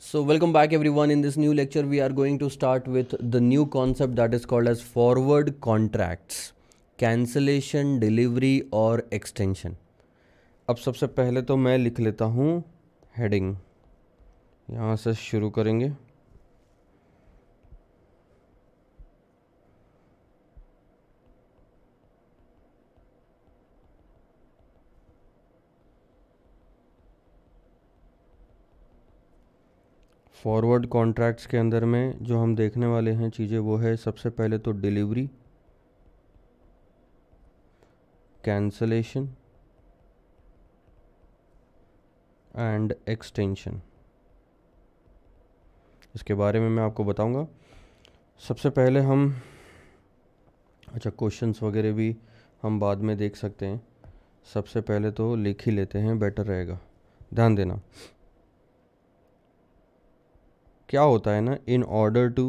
So welcome back everyone in this new lecture we are going to start with the new concept that is called as forward contracts cancellation delivery और extension अब सबसे पहले तो मैं लिख लेता हूँ हेडिंग यहाँ से शुरू करेंगे फॉरवर्ड कॉन्ट्रैक्ट्स के अंदर में जो हम देखने वाले हैं चीज़ें वो है सबसे पहले तो डिलीवरी कैंसलेशन एंड एक्सटेंशन इसके बारे में मैं आपको बताऊंगा सबसे पहले हम अच्छा क्वेश्चंस वगैरह भी हम बाद में देख सकते हैं सबसे पहले तो लिख ही लेते हैं बेटर रहेगा ध्यान देना क्या होता है ना in order to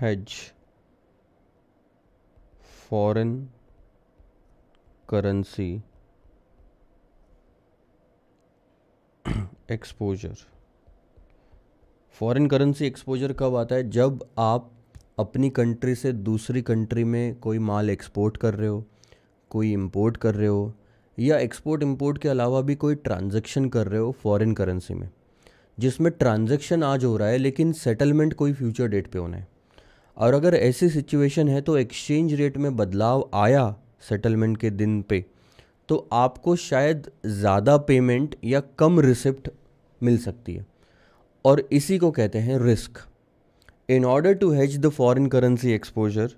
hedge foreign currency exposure foreign currency exposure कब आता है जब आप अपनी कंट्री से दूसरी कंट्री में कोई माल एक्सपोर्ट कर रहे हो कोई इंपोर्ट कर रहे हो या एक्सपोर्ट इम्पोर्ट के अलावा भी कोई ट्रांजेक्शन कर रहे हो फॉरेन करेंसी में जिसमें ट्रांजेक्शन आज हो रहा है लेकिन सेटलमेंट कोई फ्यूचर डेट पे होना है और अगर ऐसी सिचुएशन है तो एक्सचेंज रेट में बदलाव आया सेटलमेंट के दिन पे तो आपको शायद ज़्यादा पेमेंट या कम रिसिप्ट मिल सकती है और इसी को कहते हैं risk in order to hedge the foreign currency exposure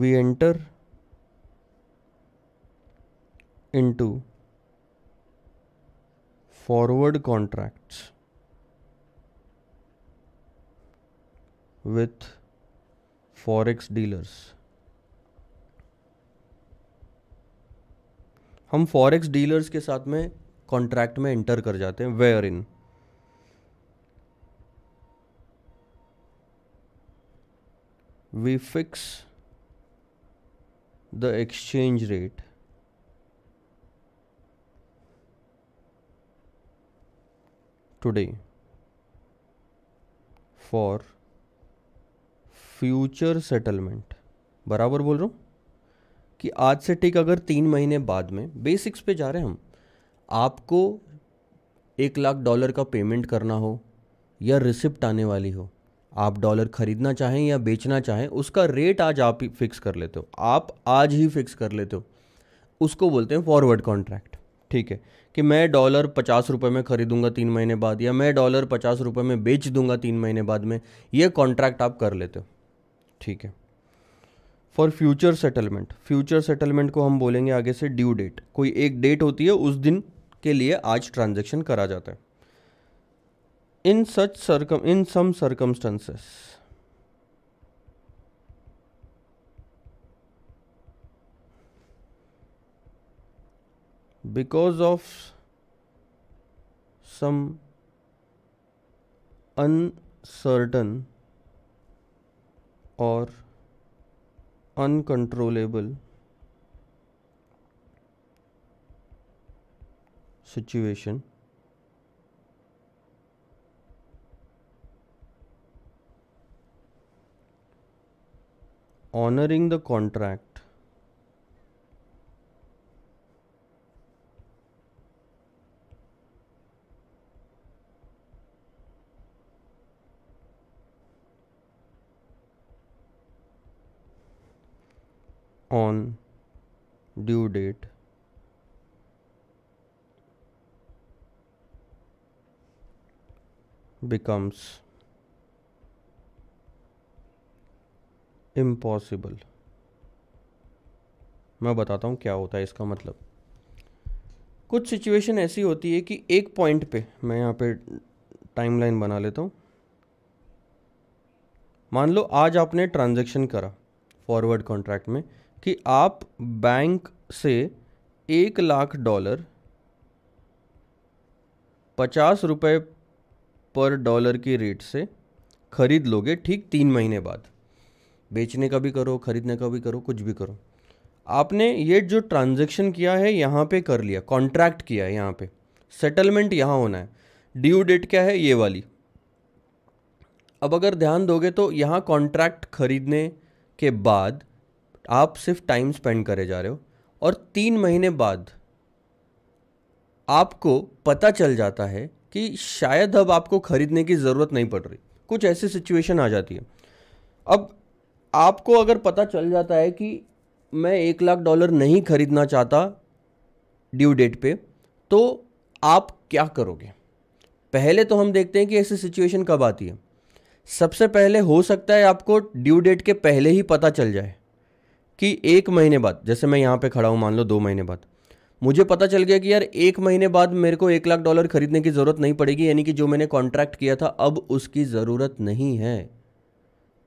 we enter into forward contracts with forex dealers हम फॉरेक्स डीलर्स के साथ में कॉन्ट्रैक्ट में एंटर कर जाते हैं wherein we fix the exchange rate today for future settlement बराबर बोल रहा हूँ कि आज से ठीक अगर तीन महीने बाद में बेसिक्स पे जा रहे हैं हम आपको एक लाख डॉलर का पेमेंट करना हो या रिसिप्ट आने वाली हो आप डॉलर खरीदना चाहें या बेचना चाहें उसका रेट आज आप ही फिक्स कर लेते हो आप आज ही फिक्स कर लेते हो उसको बोलते हैं फॉरवर्ड कॉन्ट्रैक्ट ठीक है कि मैं डॉलर पचास रुपये में खरीदूंगा तीन महीने बाद या मैं डॉलर पचास रुपये में बेच दूंगा तीन महीने बाद में ये कॉन्ट्रैक्ट आप कर लेते हो ठीक है for future settlement future settlement को हम बोलेंगे आगे से ड्यू डेट कोई एक डेट होती है उस दिन के लिए आज ट्रांजेक्शन करा जाता है in such circum in some circumstances because of some uncertain or uncontrollable situation honoring the contract on due date becomes impossible मैं बताता हूँ क्या होता है इसका मतलब कुछ सिचुएशन ऐसी होती है कि एक पॉइंट पे मैं यहाँ पे टाइमलाइन बना लेता हूँ मान लो आज आपने ट्रांजैक्शन करा फॉरवर्ड कॉन्ट्रैक्ट में कि आप बैंक से एक लाख डॉलर पचास रुपये पर डॉलर की रेट से ख़रीद लोगे ठीक तीन महीने बाद बेचने का भी करो ख़रीदने का भी करो कुछ भी करो आपने ये जो ट्रांजैक्शन किया है यहाँ पे कर लिया कॉन्ट्रैक्ट किया है यहाँ पे सेटलमेंट यहाँ होना है ड्यू डेट क्या है ये वाली अब अगर ध्यान दोगे तो यहाँ कॉन्ट्रैक्ट खरीदने के बाद आप सिर्फ टाइम स्पेंड करे जा रहे हो और तीन महीने बाद आपको पता चल जाता है कि शायद अब आपको ख़रीदने की ज़रूरत नहीं पड़ रही कुछ ऐसी सिचुएशन आ जाती है अब आपको अगर पता चल जाता है कि मैं एक लाख डॉलर नहीं खरीदना चाहता ड्यू डेट पे तो आप क्या करोगे पहले तो हम देखते हैं कि ऐसी सिचुएशन कब आती है सबसे पहले हो सकता है आपको ड्यू डेट के पहले ही पता चल जाए कि एक महीने बाद जैसे मैं यहाँ पे खड़ा हूँ मान लो दो महीने बाद मुझे पता चल गया कि यार एक महीने बाद मेरे को एक लाख डॉलर खरीदने की ज़रूरत नहीं पड़ेगी यानी कि जो मैंने कॉन्ट्रैक्ट किया था अब उसकी ज़रूरत नहीं है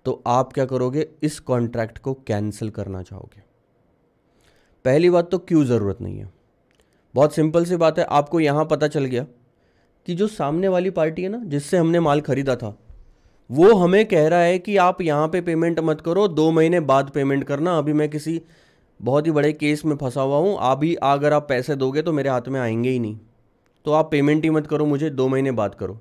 तो आप क्या करोगे इस कॉन्ट्रैक्ट को कैंसिल करना चाहोगे पहली बात तो क्यों ज़रूरत नहीं है बहुत सिंपल सी बात है आपको यहाँ पता चल गया कि जो सामने वाली पार्टी है ना जिससे हमने माल खरीदा था वो हमें कह रहा है कि आप यहाँ पे पेमेंट मत करो दो महीने बाद पेमेंट करना अभी मैं किसी बहुत ही बड़े केस में फंसा हुआ हूँ अभी अगर आप पैसे दोगे तो मेरे हाथ में आएंगे ही नहीं तो आप पेमेंट ही मत करो मुझे दो महीने बाद करो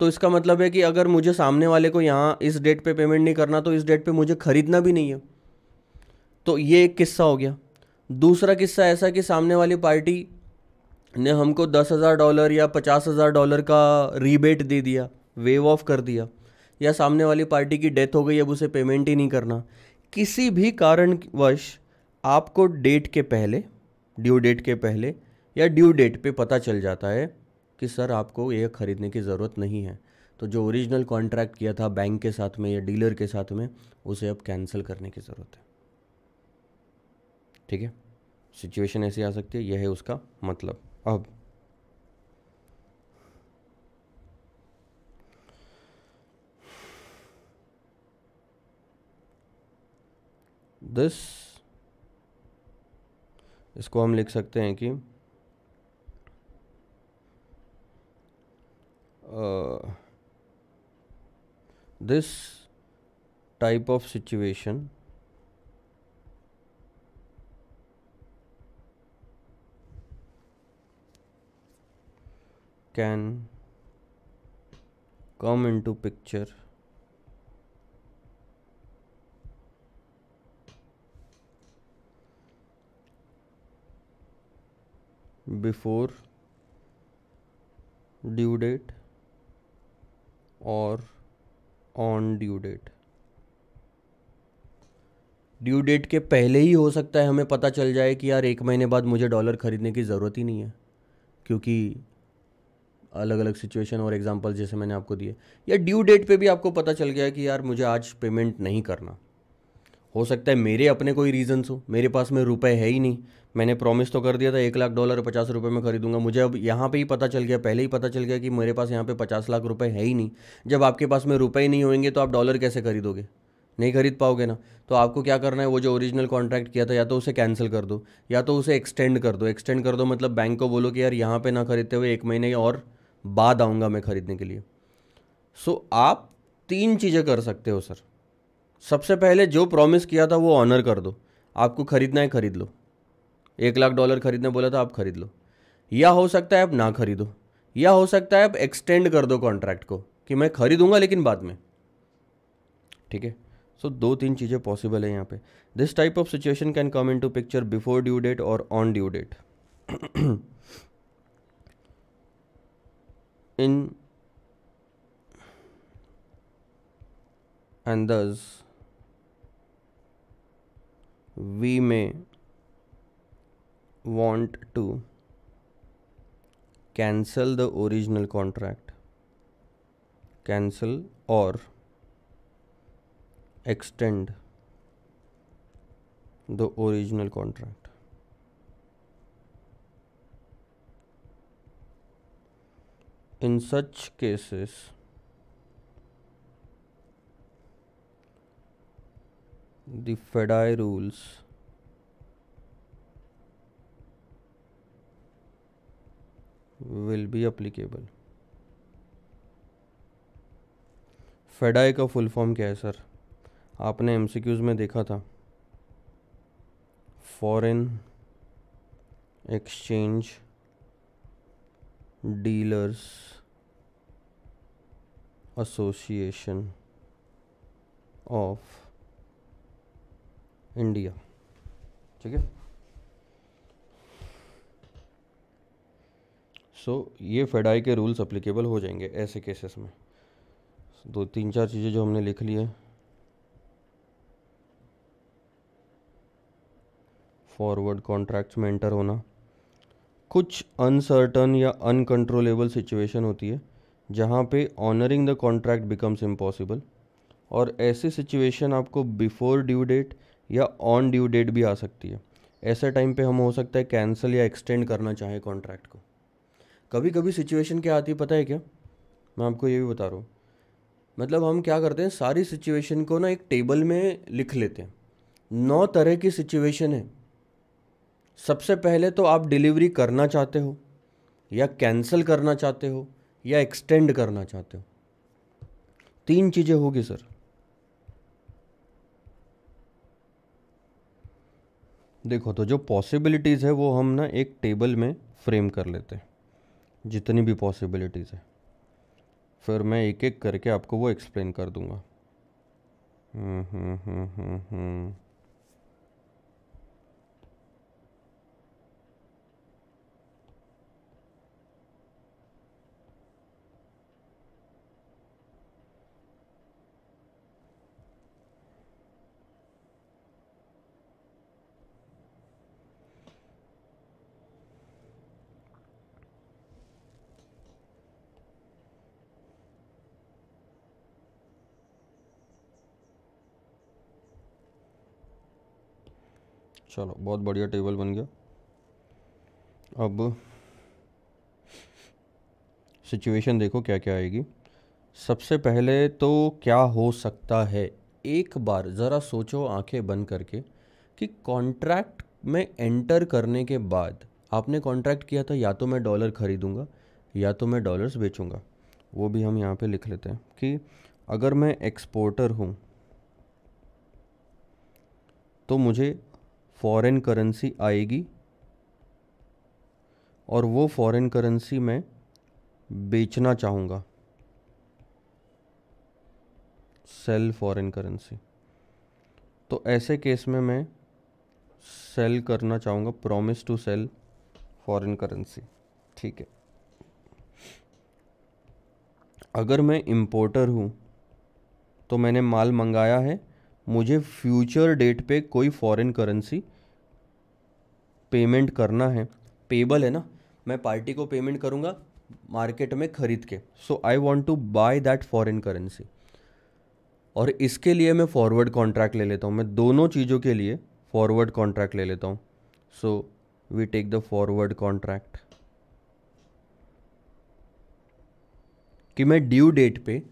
तो इसका मतलब है कि अगर मुझे सामने वाले को यहाँ इस डेट पे पेमेंट नहीं करना तो इस डेट पे मुझे ख़रीदना भी नहीं है तो ये एक किस्सा हो गया दूसरा किस्सा ऐसा कि सामने वाली पार्टी ने हमको दस हज़ार डॉलर या पचास हज़ार डॉलर का रिबेट दे दिया वेव ऑफ कर दिया या सामने वाली पार्टी की डेथ हो गई अब उसे पेमेंट ही नहीं करना किसी भी कारणवश आपको डेट के पहले ड्यू डेट के पहले या ड्यू डेट पे पता चल जाता है कि सर आपको ये ख़रीदने की ज़रूरत नहीं है तो जो ओरिजिनल कॉन्ट्रैक्ट किया था बैंक के साथ में या डीलर के साथ में उसे अब कैंसिल करने की ज़रूरत है ठीक है सिचुएशन ऐसी आ सकती है यह है उसका मतलब अब दिस इसको हम लिख सकते हैं कि this type of situation can come in to picture before due date और on due date due date के पहले ही हो सकता है हमें पता चल जाए कि यार एक महीने बाद मुझे डॉलर ख़रीदने की ज़रूरत ही नहीं है क्योंकि अलग अलग सिचुएशन और एग्जांपल जैसे मैंने आपको दिए या ड्यू डेट पे भी आपको पता चल गया कि यार मुझे आज पेमेंट नहीं करना हो सकता है मेरे अपने कोई रीज़न्स हो मेरे पास में रुपए है ही नहीं मैंने प्रॉमिस तो कर दिया था एक लाख डॉलर पचास रुपये में खरीदूंगा मुझे अब यहाँ पे ही पता चल गया पहले ही पता चल गया कि मेरे पास यहाँ पे पचास लाख रुपए है ही नहीं जब आपके पास में रुपए ही नहीं होंगे तो आप डॉलर कैसे खरीदोगे नहीं खरीद पाओगे ना तो आपको क्या करना है वो जो ओरिजिनल कॉन्ट्रैक्ट किया था या तो उसे कैंसिल कर दो या तो उसे एक्सटेंड कर दो एक्सटेंड कर दो मतलब बैंक को बोलो कि यार यहाँ पे ना खरीदते हुए एक महीने और बाद आऊँगा मैं खरीदने के लिए सो आप तीन चीज़ें कर सकते हो सर सबसे पहले जो प्रॉमिस किया था वो ऑनर कर दो आपको ख़रीदना है ख़रीद लो एक लाख डॉलर खरीदने बोला था आप ख़रीद लो या हो सकता है आप ना खरीदो या हो सकता है आप एक्सटेंड कर दो कॉन्ट्रैक्ट को कि मैं खरीदूंगा लेकिन बाद में ठीक है सो दो तीन चीज़ें पॉसिबल है यहाँ पे this type of situation can come in to picture before due date और on due date in and thus we may want to cancel the original contract cancel or extend the original contract in such cases the FEDI rules will be applicable. FEDAI का full form क्या है sir आपने एम में देखा था foreign exchange dealers association of India ठीक है सो ये फेडाई के रूल्स अप्लीकेबल हो जाएंगे ऐसे केसेस में दो तीन चार चीज़ें जो हमने लिख ली है फॉरवर्ड कॉन्ट्रैक्ट्स में एंटर होना कुछ अनसर्टन या अनकंट्रोलेबल सिचुएशन होती है जहाँ पे honouring the contract becomes impossible और ऐसी सिचुएशन आपको बिफोर ड्यू डेट या ऑन ड्यू डेट भी आ सकती है ऐसे टाइम पे हम हो सकता है कैंसिल या एक्सटेंड करना चाहें कॉन्ट्रैक्ट को कभी कभी सिचुएशन क्या आती है पता है क्या मैं आपको ये भी बता रहा हूँ मतलब हम क्या करते हैं सारी सिचुएशन को ना एक टेबल में लिख लेते हैं नौ तरह की सिचुएशन है सबसे पहले तो आप डिलीवरी करना चाहते हो या कैंसिल करना चाहते हो या एक्सटेंड करना चाहते हो तीन चीज़ें होगी सर देखो तो जो पॉसिबिलिटीज़ है वो हम ना एक टेबल में फ्रेम कर लेते हैं जितनी भी पॉसिबिलिटीज़ है फिर मैं एक एक करके आपको वो एक्सप्लेन कर दूँगा हम्म हम्म हम्म हम्म, हम्म। चलो बहुत बढ़िया टेबल बन गया अब सिचुएशन देखो क्या क्या आएगी सबसे पहले तो क्या हो सकता है एक बार ज़रा सोचो आंखें बंद करके कि कॉन्ट्रैक्ट में एंटर करने के बाद आपने कॉन्ट्रैक्ट किया था या तो मैं डॉलर ख़रीदूँगा या तो मैं डॉलर्स बेचूँगा वो भी हम यहाँ पे लिख लेते हैं कि अगर मैं एक्सपोर्टर हूँ तो मुझे फॉरेन करेंसी आएगी और वो फॉरेन करेंसी मैं बेचना चाहूँगा सेल फॉरेन करेंसी तो ऐसे केस में मैं सेल करना चाहूँगा promise to sell foreign currency ठीक है अगर मैं इम्पोर्टर हूँ तो मैंने माल मंगाया है मुझे फ्यूचर डेट पे कोई फॉरेन करेंसी पेमेंट करना है पेबल है ना मैं पार्टी को पेमेंट करूँगा मार्केट में ख़रीद के so I want to buy that foreign currency और इसके लिए मैं फॉरवर्ड कॉन्ट्रैक्ट ले लेता हूँ मैं दोनों चीज़ों के लिए फॉरवर्ड कॉन्ट्रैक्ट ले लेता हूँ so we take the forward contract कि मैं ड्यू डेट पे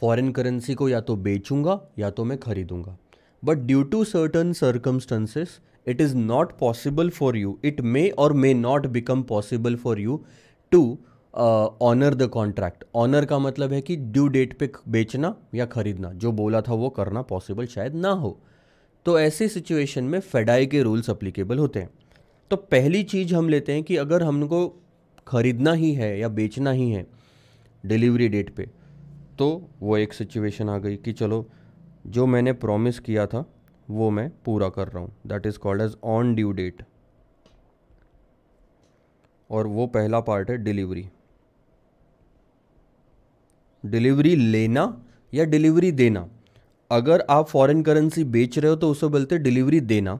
फॉरेन करेंसी को या तो बेचूंगा या तो मैं खरीदूंगा but due to certain circumstances it is not possible for you it may or may not become possible for you to honour the contract honour का मतलब है कि ड्यू डेट पे बेचना या खरीदना जो बोला था वो करना पॉसिबल शायद ना हो तो ऐसे सिचुएशन में फेडाई के रूल्स अप्लीकेबल होते हैं तो पहली चीज़ हम लेते हैं कि अगर हमको खरीदना ही है या बेचना ही है डिलीवरी डेट पे तो वो एक सिचुएशन आ गई कि चलो जो मैंने प्रॉमिस किया था वो मैं पूरा कर रहा हूँ that is called as on due date और वो पहला पार्ट है डिलीवरी डिलीवरी लेना या डिलीवरी देना अगर आप फॉरेन करेंसी बेच रहे हो तो उसे बोलते डिलीवरी देना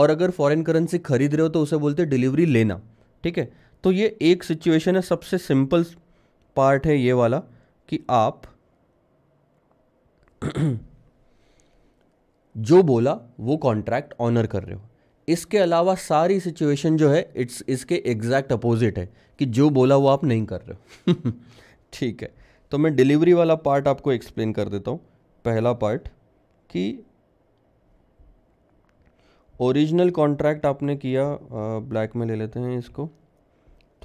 और अगर फॉरेन करेंसी खरीद रहे हो तो उसे बोलते डिलीवरी लेना ठीक है तो ये एक सिचुएशन है सबसे सिंपल पार्ट है ये वाला कि आप जो बोला वो कॉन्ट्रैक्ट ऑनर कर रहे हो इसके अलावा सारी सिचुएशन जो है इट्स इसके एग्जैक्ट अपोजिट है कि जो बोला वो आप नहीं कर रहे हो ठीक है तो मैं डिलीवरी वाला पार्ट आपको एक्सप्लेन कर देता हूँ पहला पार्ट कि ओरिजिनल कॉन्ट्रैक्ट आपने किया ब्लैक में ले लेते हैं इसको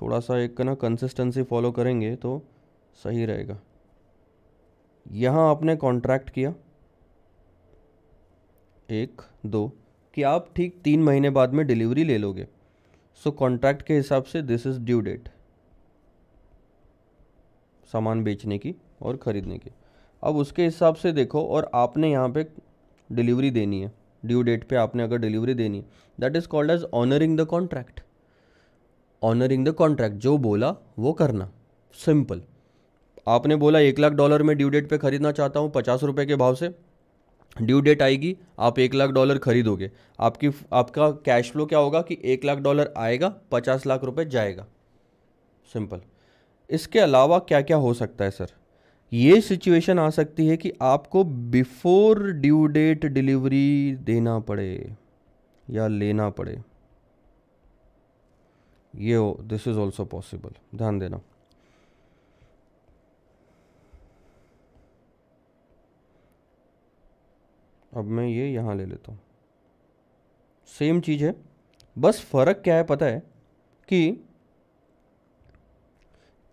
थोड़ा सा एक ना कंसिस्टेंसी फॉलो करेंगे तो सही रहेगा यहाँ आपने कॉन्ट्रैक्ट किया एक दो कि आप ठीक तीन महीने बाद में डिलीवरी ले लोगे सो कॉन्ट्रैक्ट के हिसाब से दिस इज़ ड्यू डेट सामान बेचने की और ख़रीदने की अब उसके हिसाब से देखो और आपने यहाँ पे डिलीवरी देनी है ड्यू डेट पे आपने अगर डिलीवरी देनी है that is called as honouring the contract honouring the contract जो बोला वो करना सिंपल आपने बोला एक लाख डॉलर में ड्यू डेट पे ख़रीदना चाहता हूँ पचास रुपये के भाव से ड्यू डेट आएगी आप एक लाख डॉलर खरीदोगे आपकी आपका कैश फ्लो क्या होगा कि एक लाख डॉलर आएगा पचास लाख रुपये जाएगा सिंपल इसके अलावा क्या क्या हो सकता है सर ये सिचुएशन आ सकती है कि आपको बिफोर ड्यू डेट डिलीवरी देना पड़े या लेना पड़े ये दिस इज़ ऑल्सो पॉसिबल ध्यान देना अब मैं ये यहाँ ले लेता हूँ सेम चीज़ है बस फ़र्क क्या है पता है कि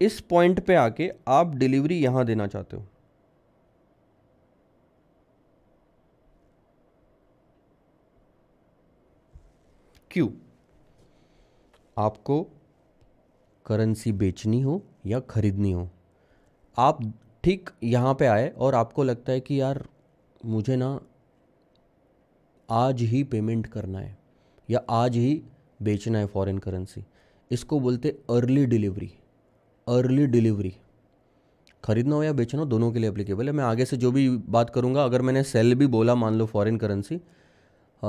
इस पॉइंट पे आके आप डिलीवरी यहाँ देना चाहते हो क्यों आपको करेंसी बेचनी हो या ख़रीदनी हो आप ठीक यहाँ पे आए और आपको लगता है कि यार मुझे ना आज ही पेमेंट करना है या आज ही बेचना है फॉरेन करेंसी इसको बोलते अर्ली डिलीवरी अर्ली डिलीवरी खरीदना हो या बेचना हो दोनों के लिए अप्लीकेबल है मैं आगे से जो भी बात करूँगा अगर मैंने सेल भी बोला मान लो फॉरेन करेंसी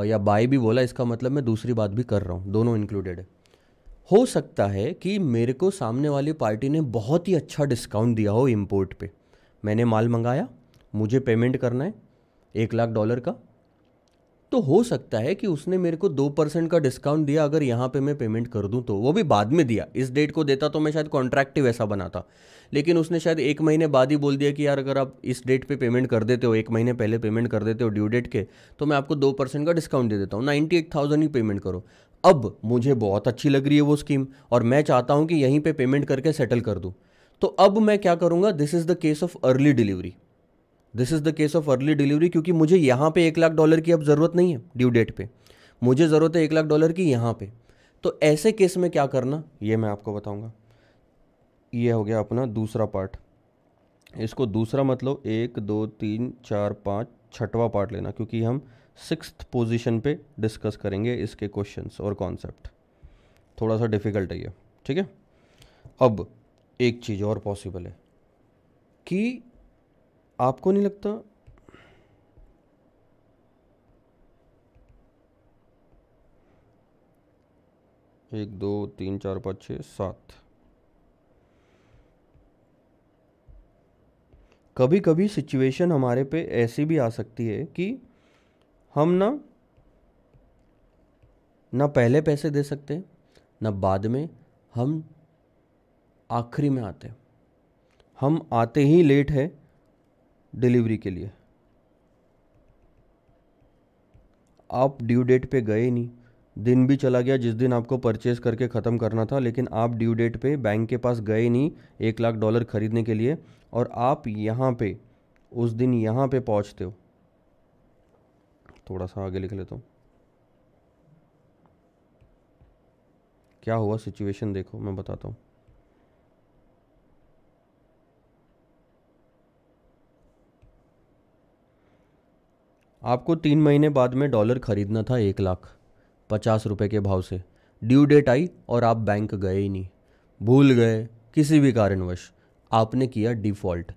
या बाई भी बोला इसका मतलब मैं दूसरी बात भी कर रहा हूँ दोनों इंक्लूडेड है हो सकता है कि मेरे को सामने वाली पार्टी ने बहुत ही अच्छा डिस्काउंट दिया हो इम्पोर्ट पे मैंने माल मंगाया मुझे पेमेंट करना है एक लाख डॉलर का तो हो सकता है कि उसने मेरे को दो परसेंट का डिस्काउंट दिया अगर यहाँ पे मैं पेमेंट कर दूँ तो वो भी बाद में दिया इस डेट को देता तो मैं शायद कॉन्ट्रैक्टिव ऐसा बनाता लेकिन उसने शायद एक महीने बाद ही बोल दिया कि यार अगर आप इस डेट पे पेमेंट कर देते हो एक महीने पहले पेमेंट कर देते हो ड्यू डेट के तो मैं आपको दो परसेंट का डिस्काउंट दे देता हूँ नाइन्टी एट थाउजेंड ही पेमेंट करो अब मुझे बहुत अच्छी लग रही है वो स्कीम और मैं चाहता हूँ कि यहीं पर पेमेंट करके सेटल कर दूँ तो अब मैं क्या करूँगा this is the case of early delivery this is the case of early delivery क्योंकि मुझे यहाँ पे एक लाख डॉलर की अब ज़रूरत नहीं है ड्यू डेट पे मुझे ज़रूरत है एक लाख डॉलर की यहाँ पे तो ऐसे केस में क्या करना ये मैं आपको बताऊंगा ये हो गया अपना दूसरा पार्ट इसको दूसरा मतलब एक दो तीन चार पाँच छठवा पार्ट लेना क्योंकि हम सिक्स पोजिशन पर डिस्कस करेंगे इसके क्वेश्चन और कॉन्सेप्ट थोड़ा सा डिफ़िकल्ट है ये ठीक है अब एक चीज़ और पॉसिबल है कि आपको नहीं लगता एक दो तीन चार पाँच छः सात कभी कभी सिचुएशन हमारे पे ऐसी भी आ सकती है कि हम ना ना पहले पैसे दे सकते ना बाद में हम आखिरी में आते हम आते ही लेट है डिलीवरी के लिए आप ड्यू डेट पे गए नहीं दिन भी चला गया जिस दिन आपको परचेज करके ख़त्म करना था लेकिन आप ड्यू डेट पे बैंक के पास गए नहीं एक लाख डॉलर ख़रीदने के लिए और आप यहाँ पे उस दिन यहाँ पे पहुँचते हो थोड़ा सा आगे लिख लेता हूँ क्या हुआ सिचुएशन देखो मैं बताता हूँ आपको तीन महीने बाद में डॉलर खरीदना था एक लाख पचास रुपये के भाव से ड्यू डेट आई और आप बैंक गए ही नहीं भूल गए किसी भी कारणवश आपने किया डिफ़ॉल्ट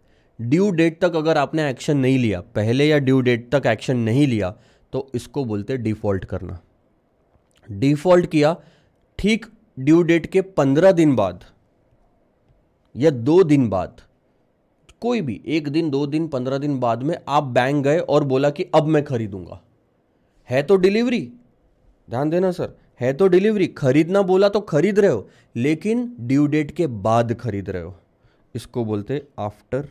ड्यू डेट तक अगर आपने एक्शन नहीं लिया पहले या ड्यू डेट तक एक्शन नहीं लिया तो इसको बोलते डिफ़ॉल्ट करना डिफ़ॉल्ट किया ठीक ड्यू डेट के पंद्रह दिन बाद या दो दिन बाद कोई भी एक दिन दो दिन पंद्रह दिन बाद में आप बैंक गए और बोला कि अब मैं खरीदूंगा है तो डिलीवरी ध्यान देना सर है तो डिलीवरी खरीदना बोला तो खरीद रहे हो लेकिन ड्यू डेट के बाद खरीद रहे हो इसको बोलते आफ्टर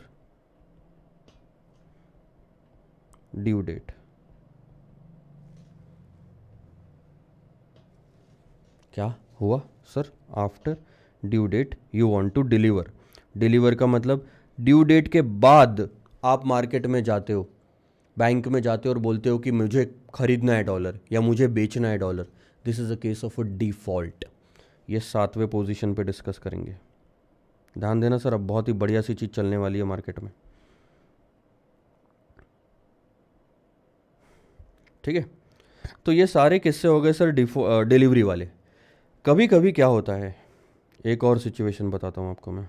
ड्यू डेट क्या हुआ sir after due date you want to deliver deliver का मतलब ड्यू डेट के बाद आप मार्केट में जाते हो बैंक में जाते हो और बोलते हो कि मुझे खरीदना है डॉलर या मुझे बेचना है dollar this is a case of a default ये सातवें पोजीशन पे डिस्कस करेंगे ध्यान देना सर अब बहुत ही बढ़िया सी चीज़ चलने वाली है मार्केट में ठीक है तो ये सारे किस्से हो गए सर डिलीवरी वाले कभी कभी क्या होता है एक और सिचुएशन बताता हूँ आपको मैं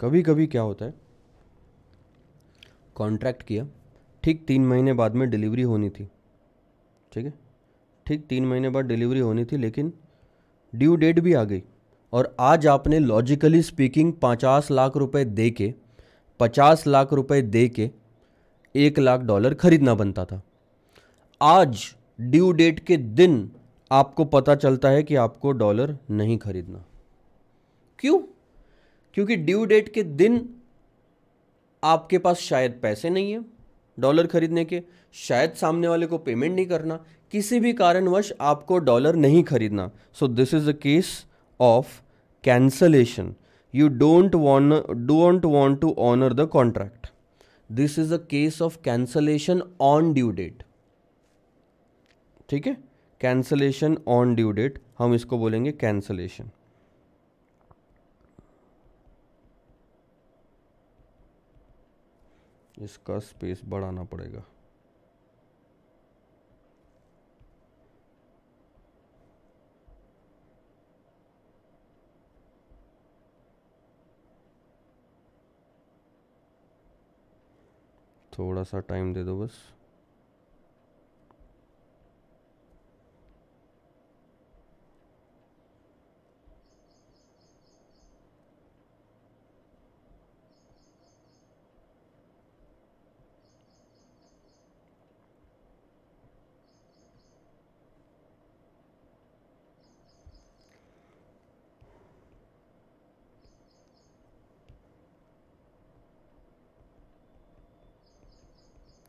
कभी कभी क्या होता है कॉन्ट्रैक्ट किया ठीक तीन महीने बाद में डिलीवरी होनी थी ठीक है ठीक तीन महीने बाद डिलीवरी होनी थी लेकिन ड्यू डेट भी आ गई और आज आपने लॉजिकली स्पीकिंग पचास लाख रुपए दे के पचास लाख रुपए दे के एक लाख डॉलर खरीदना बनता था आज ड्यू डेट के दिन आपको पता चलता है कि आपको डॉलर नहीं खरीदना क्यों क्योंकि ड्यू डेट के दिन आपके पास शायद पैसे नहीं है डॉलर खरीदने के शायद सामने वाले को पेमेंट नहीं करना किसी भी कारणवश आपको डॉलर नहीं खरीदना so this is a case of cancellation you don't want don't want to honour the contract this is a case of cancellation on due date ठीक है कैंसलेशन ऑन ड्यू डेट हम इसको बोलेंगे कैंसलेशन इसका space बढ़ाना पड़ेगा थोड़ा सा टाइम दे दो बस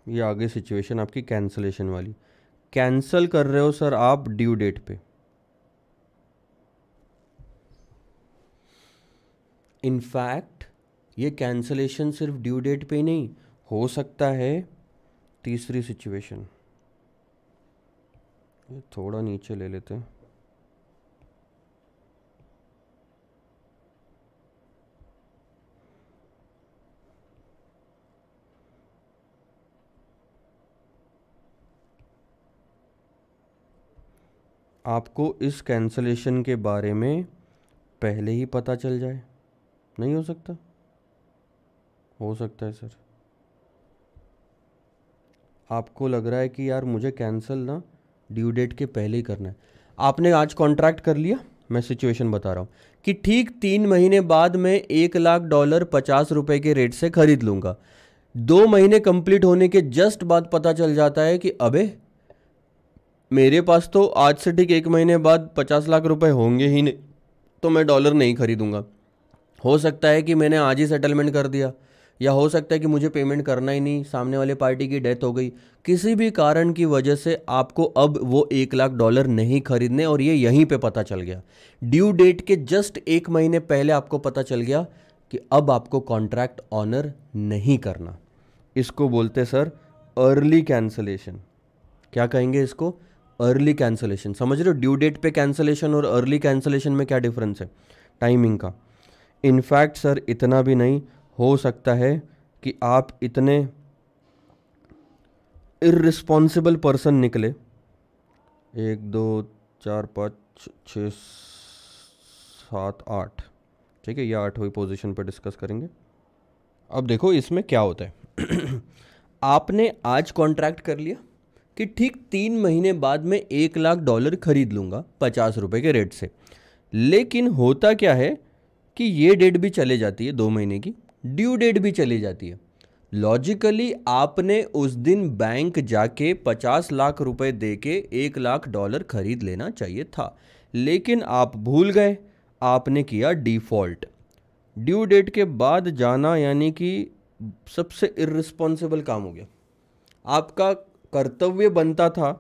ये आगे सिचुएशन आपकी कैंसलेशन वाली कैंसल कर रहे हो सर आप ड्यू डेट पे इनफैक्ट ये कैंसलेशन सिर्फ ड्यू डेट पे ही नहीं हो सकता है तीसरी सिचुएशन थोड़ा नीचे ले लेते हैं आपको इस कैंसलेशन के बारे में पहले ही पता चल जाए नहीं हो सकता हो सकता है सर आपको लग रहा है कि यार मुझे कैंसिल ना ड्यू डेट के पहले ही करना है आपने आज कॉन्ट्रैक्ट कर लिया मैं सिचुएशन बता रहा हूँ कि ठीक तीन महीने बाद मैं एक लाख डॉलर पचास रुपए के रेट से खरीद लूंगा दो महीने कंप्लीट होने के जस्ट बाद पता चल जाता है कि अबे मेरे पास तो आज से ठीक एक महीने बाद पचास लाख रुपए होंगे ही नहीं तो मैं डॉलर नहीं खरीदूंगा हो सकता है कि मैंने आज ही सेटलमेंट कर दिया या हो सकता है कि मुझे पेमेंट करना ही नहीं सामने वाले पार्टी की डेथ हो गई किसी भी कारण की वजह से आपको अब वो एक लाख डॉलर नहीं खरीदने और ये यहीं पे पता चल गया ड्यू डेट के जस्ट एक महीने पहले आपको पता चल गया कि अब आपको कॉन्ट्रैक्ट ऑनर नहीं करना इसको बोलते सर अर्ली कैंसलेशन क्या कहेंगे इसको अर्ली कैंसलेशन समझ रहे हो ड्यू डेट पे कैंसलेशन और अर्ली कैंसलेशन में क्या डिफरेंस है टाइमिंग का इनफैक्ट सर इतना भी नहीं हो सकता है कि आप इतने इरिस्पॉन्सिबल पर्सन निकले एक दो चार पाँच छ सात आठ ठीक है आठ आठवीं पोजीशन पर डिस्कस करेंगे अब देखो इसमें क्या होता है आपने आज कॉन्ट्रैक्ट कर लिया कि ठीक तीन महीने बाद मैं एक लाख डॉलर खरीद लूँगा पचास रुपये के रेट से लेकिन होता क्या है कि ये डेट भी चले जाती है दो महीने की ड्यू डेट भी चली जाती है लॉजिकली आपने उस दिन बैंक जाके पचास लाख रुपए दे के एक लाख डॉलर खरीद लेना चाहिए था लेकिन आप भूल गए आपने किया डिफ़ॉल्ट ड्यू डेट के बाद जाना यानी कि सबसे इरिस्पॉन्सिबल काम हो गया आपका कर्तव्य बनता था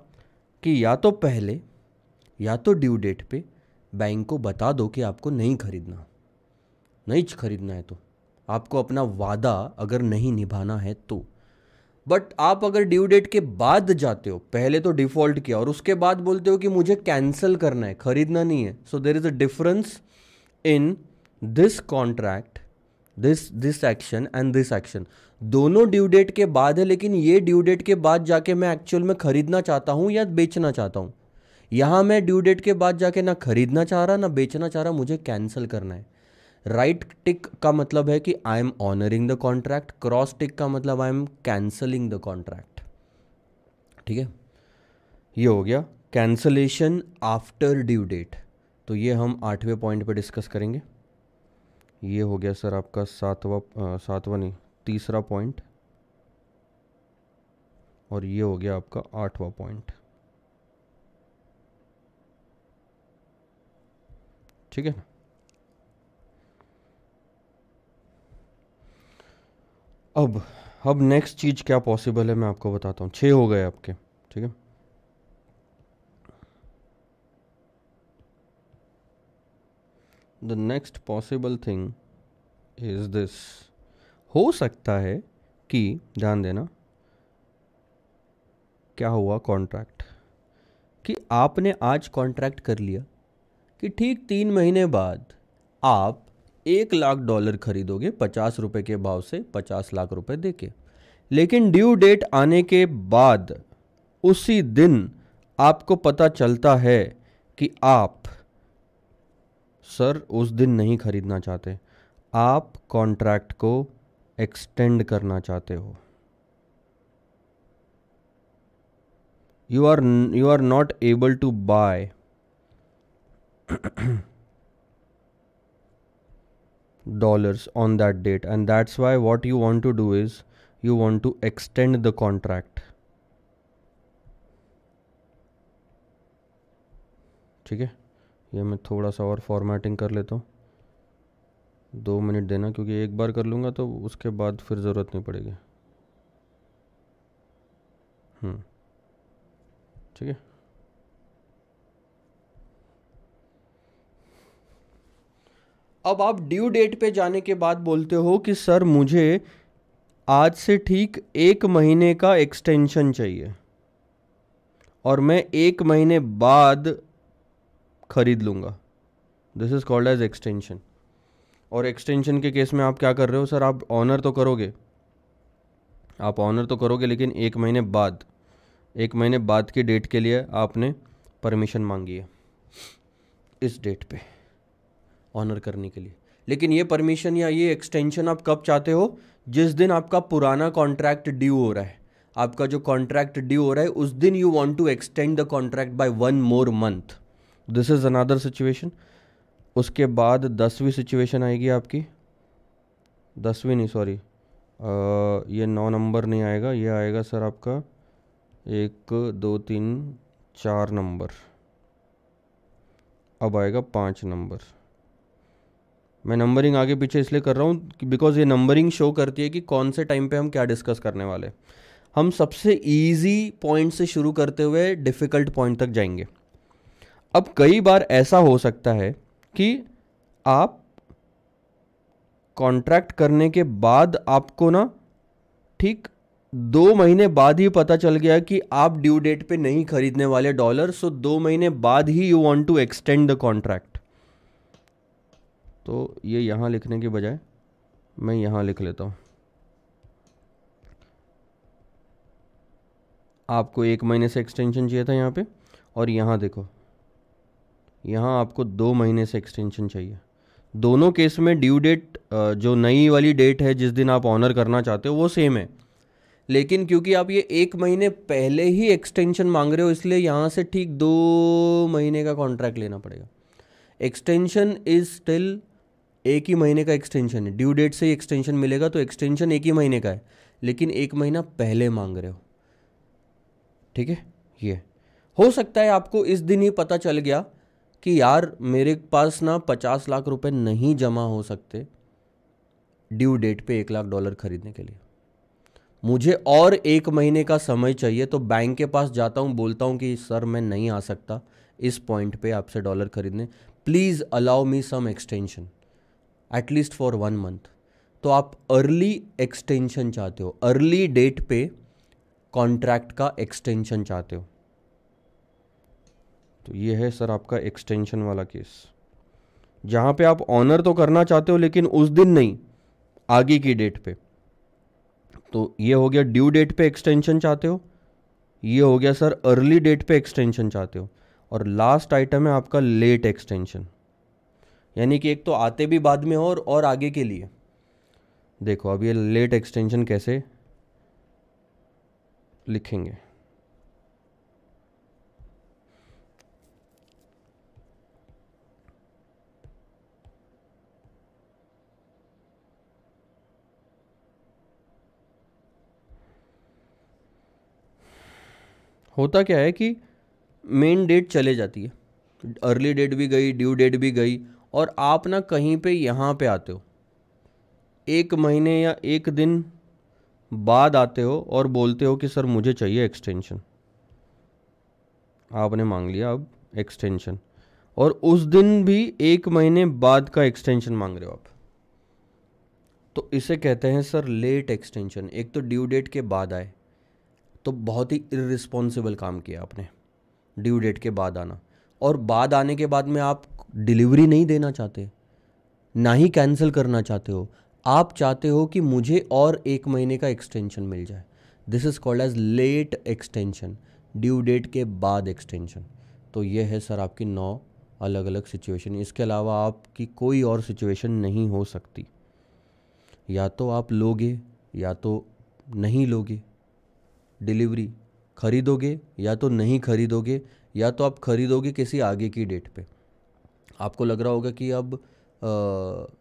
कि या तो पहले या तो ड्यू डेट पे बैंक को बता दो कि आपको नहीं खरीदना नहीं खरीदना है तो आपको अपना वादा अगर नहीं निभाना है तो बट आप अगर ड्यू डेट के बाद जाते हो पहले तो डिफ़ॉल्ट किया और उसके बाद बोलते हो कि मुझे कैंसिल करना है खरीदना नहीं है so there is a difference in this contract this this action and this action दोनों ड्यू डेट के बाद है लेकिन ये ड्यू डेट के बाद जाके मैं एक्चुअल में ख़रीदना चाहता हूँ या बेचना चाहता हूँ यहाँ मैं ड्यू डेट के बाद जाके ना ख़रीदना चाह रहा ना बेचना चाह रहा मुझे कैंसिल करना है राइट right टिक का मतलब है कि I am honouring the contract cross tick का मतलब I am cancelling the contract ठीक है ये हो गया कैंसलेशन आफ्टर ड्यू डेट तो ये हम आठवें पॉइंट पे डिस्कस करेंगे ये हो गया सर आपका सातवा सातवा नहीं तीसरा पॉइंट और ये हो गया आपका आठवां पॉइंट ठीक है ना अब अब नेक्स्ट चीज़ क्या पॉसिबल है मैं आपको बताता हूँ छः हो गए आपके ठीक है the next possible thing is this हो सकता है कि ध्यान देना क्या हुआ कॉन्ट्रैक्ट कि आपने आज कॉन्ट्रैक्ट कर लिया कि ठीक तीन महीने बाद आप एक लाख डॉलर खरीदोगे पचास रुपए के भाव से पचास लाख रुपए देके लेकिन ड्यू डेट आने के बाद उसी दिन आपको पता चलता है कि आप सर उस दिन नहीं खरीदना चाहते आप कॉन्ट्रैक्ट को एक्सटेंड करना चाहते हो you are you are not able to buy dollars on that date and that's why what you want to do is you want to extend the contract ठीक है ये मैं थोड़ा सा और फॉर्मेटिंग कर लेता हूँ दो मिनट देना क्योंकि एक बार कर लूँगा तो उसके बाद फिर ज़रूरत नहीं पड़ेगी हम्म। ठीक है अब आप ड्यू डेट पे जाने के बाद बोलते हो कि सर मुझे आज से ठीक एक महीने का एक्सटेंशन चाहिए और मैं एक महीने बाद ख़रीद लूँगा this is called as extension और एक्सटेंशन के केस में आप क्या कर रहे हो सर आप ऑनर तो करोगे आप ऑनर तो करोगे लेकिन एक महीने बाद एक महीने बाद की डेट के लिए आपने परमिशन मांगी है इस डेट पे ऑनर करने के लिए लेकिन ये परमिशन या ये एक्सटेंशन आप कब चाहते हो जिस दिन आपका पुराना कॉन्ट्रैक्ट ड्यू हो रहा है आपका जो कॉन्ट्रैक्ट ड्यू हो रहा है उस दिन you want to extend the contract by one more month this is another situation उसके बाद दसवीं सिचुएशन आएगी आपकी दसवीं नहीं सॉरी ये नौ नंबर नहीं आएगा ये आएगा सर आपका एक दो तीन चार नंबर अब आएगा पाँच नंबर मैं नंबरिंग आगे पीछे इसलिए कर रहा हूँ बिकॉज ये नंबरिंग शो करती है कि कौन से टाइम पे हम क्या डिस्कस करने वाले हम सबसे इजी पॉइंट से शुरू करते हुए डिफ़िकल्ट पॉइंट तक जाएंगे अब कई बार ऐसा हो सकता है कि आप कॉन्ट्रैक्ट करने के बाद आपको ना ठीक दो महीने बाद ही पता चल गया कि आप ड्यू डेट पे नहीं खरीदने वाले डॉलर सो दो महीने बाद ही you want to extend the contract तो ये यहाँ लिखने के बजाय मैं यहाँ लिख लेता हूँ आपको एक महीने से एक्सटेंशन चाहिए था यहाँ पे और यहाँ देखो यहाँ आपको दो महीने से एक्सटेंशन चाहिए दोनों केस में ड्यू डेट जो नई वाली डेट है जिस दिन आप ऑनर करना चाहते हो वो सेम है लेकिन क्योंकि आप ये एक महीने पहले ही एक्सटेंशन मांग रहे हो इसलिए यहाँ से ठीक दो महीने का कॉन्ट्रैक्ट लेना पड़ेगा एक्सटेंशन इज़ स्टिल एक ही महीने का एक्सटेंशन है ड्यू डेट से ही एक्सटेंशन मिलेगा तो एक्सटेंशन एक ही महीने का है लेकिन एक महीना पहले मांग रहे हो ठीक है ये हो सकता है आपको इस दिन ही पता चल गया कि यार मेरे पास ना पचास लाख रुपए नहीं जमा हो सकते ड्यू डेट पे एक लाख डॉलर खरीदने के लिए मुझे और एक महीने का समय चाहिए तो बैंक के पास जाता हूँ बोलता हूँ कि सर मैं नहीं आ सकता इस पॉइंट पे आपसे डॉलर खरीदने please allow me some extension at least for one month तो आप अर्ली एक्सटेंशन चाहते हो अर्ली डेट पे कॉन्ट्रैक्ट का एक्सटेंशन चाहते हो तो ये है सर आपका एक्सटेंशन वाला केस जहां पे आप ऑनर तो करना चाहते हो लेकिन उस दिन नहीं आगे की डेट पे तो ये हो गया ड्यू डेट पे एक्सटेंशन चाहते हो ये हो गया सर अर्ली डेट पे एक्सटेंशन चाहते हो और लास्ट आइटम है आपका लेट एक्सटेंशन यानी कि एक तो आते भी बाद में हो और, और आगे के लिए देखो अब ये लेट एक्सटेंशन कैसे लिखेंगे होता क्या है कि मेन डेट चले जाती है अर्ली डेट भी गई ड्यू डेट भी गई और आप ना कहीं पे यहाँ पे आते हो एक महीने या एक दिन बाद आते हो और बोलते हो कि सर मुझे चाहिए एक्सटेंशन आपने मांग लिया अब एक्सटेंशन और उस दिन भी एक महीने बाद का एक्सटेंशन मांग रहे हो आप तो इसे कहते हैं सर लेट एक्सटेंशन एक तो ड्यू डेट के बाद आए तो बहुत ही इरिस्पॉन्सिबल काम किया आपने ड्यू डेट के बाद आना और बाद आने के बाद में आप डिलीवरी नहीं देना चाहते ना ही कैंसिल करना चाहते हो आप चाहते हो कि मुझे और एक महीने का एक्सटेंशन मिल जाए this is called as late extension due date के बाद एक्सटेंशन तो ये है सर आपकी नौ अलग अलग सिचुएशन इसके अलावा आपकी कोई और सिचुएशन नहीं हो सकती या तो आप लोगे या तो नहीं लोगे डिलीवरी खरीदोगे या तो नहीं खरीदोगे या तो आप खरीदोगे किसी आगे की डेट पे आपको लग रहा होगा कि अब आ,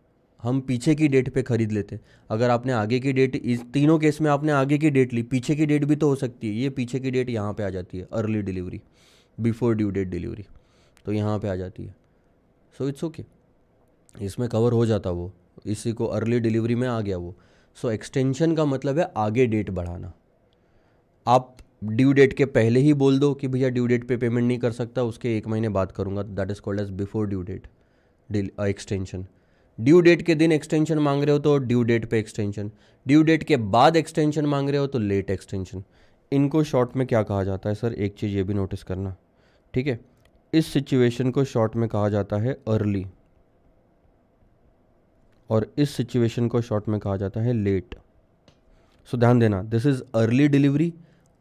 हम पीछे की डेट पे खरीद लेते अगर आपने आगे की डेट इस तीनों केस में आपने आगे की डेट ली पीछे की डेट भी तो हो सकती है ये पीछे की डेट यहाँ पे आ जाती है early delivery before due date delivery तो यहाँ पे आ जाती है सो इट्स ओके इसमें कवर हो जाता वो इसी को अर्ली डिलीवरी में आ गया वो सो so, एक्सटेंशन का मतलब है आगे डेट बढ़ाना आप ड्यू डेट के पहले ही बोल दो कि भैया ड्यू डेट पे पेमेंट नहीं कर सकता उसके एक महीने बाद करूँगा that is called as before due date extension due date के दिन एक्सटेंशन मांग रहे हो तो ड्यू डेट पे एक्सटेंशन ड्यू डेट के बाद एक्सटेंशन मांग रहे हो तो लेट एक्सटेंशन इनको शॉर्ट में क्या कहा जाता है सर एक चीज़ ये भी नोटिस करना ठीक है इस सिचुएशन को शॉर्ट में कहा जाता है अर्ली और इस सिचुएशन को शॉर्ट में कहा जाता है लेट सो ध्यान देना this is early delivery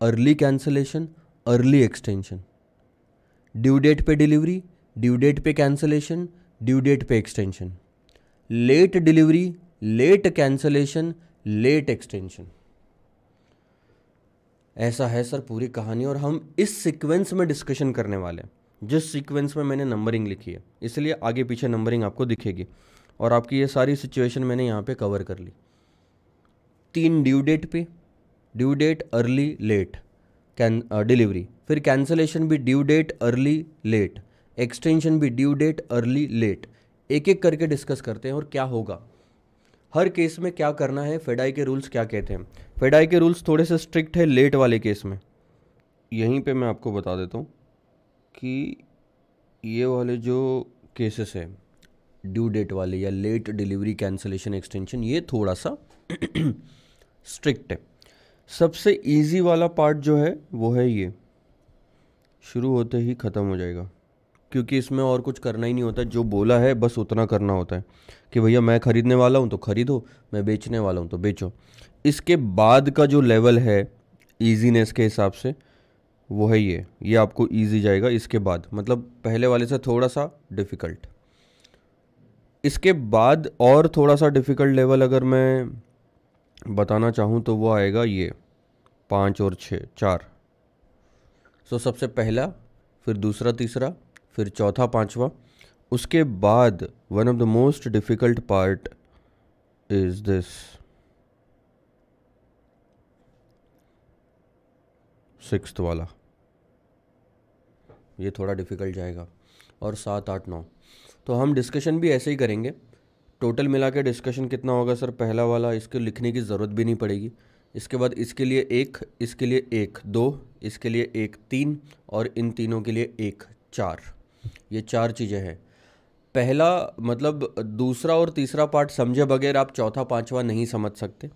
early cancellation early extension due date पे डिलीवरी ड्यू डेट पे कैंसलेशन ड्यू डेट पे extension late delivery late cancellation late extension ऐसा है सर पूरी कहानी और हम इस सीक्वेंस में डिस्कशन करने वाले हैं जिस सीक्वेंस में मैंने नंबरिंग लिखी है इसलिए आगे पीछे नंबरिंग आपको दिखेगी और आपकी ये सारी सिचुएशन मैंने यहाँ पे कवर कर ली तीन ड्यू डेट पे due date early late can delivery फिर कैंसलेशन भी due date early late extension भी ड्यू डेट अर्ली लेट एक एक करके डिस्कस करते हैं और क्या होगा हर केस में क्या करना है फेडाई के रूल्स क्या कहते हैं फेडाई के रूल्स थोड़े से स्ट्रिक्ट है लेट वाले केस में यहीं पे मैं आपको बता देता हूँ कि ये वाले जो केसेस है ड्यू डेट वाले या लेट डिलीवरी कैंसलेशन एक्सटेंशन ये थोड़ा सा स्ट्रिक्ट है सबसे इजी वाला पार्ट जो है वो है ये शुरू होते ही ख़त्म हो जाएगा क्योंकि इसमें और कुछ करना ही नहीं होता जो बोला है बस उतना करना होता है कि भैया मैं ख़रीदने वाला हूँ तो ख़रीदो मैं बेचने वाला हूँ तो बेचो इसके बाद का जो लेवल है ईजीनेस के हिसाब से वो है ये ये आपको ईजी जाएगा इसके बाद मतलब पहले वाले से थोड़ा सा डिफ़िकल्ट इसके बाद और थोड़ा सा डिफ़िकल्ट लेवल अगर मैं बताना चाहूँ तो वो आएगा ये पाँच और छः चार सो सबसे पहला फिर दूसरा तीसरा फिर चौथा पांचवा उसके बाद one of the most difficult part is this six वाला ये थोड़ा डिफ़िकल्ट जाएगा और सात आठ नौ तो हम डिस्कशन भी ऐसे ही करेंगे टोटल मिला के डिस्कशन कितना होगा सर पहला वाला इसको लिखने की ज़रूरत भी नहीं पड़ेगी इसके बाद इसके लिए एक इसके लिए एक दो इसके लिए एक तीन और इन तीनों के लिए एक चार ये चार चीज़ें हैं पहला मतलब दूसरा और तीसरा पार्ट समझे बगैर आप चौथा पांचवा नहीं समझ सकते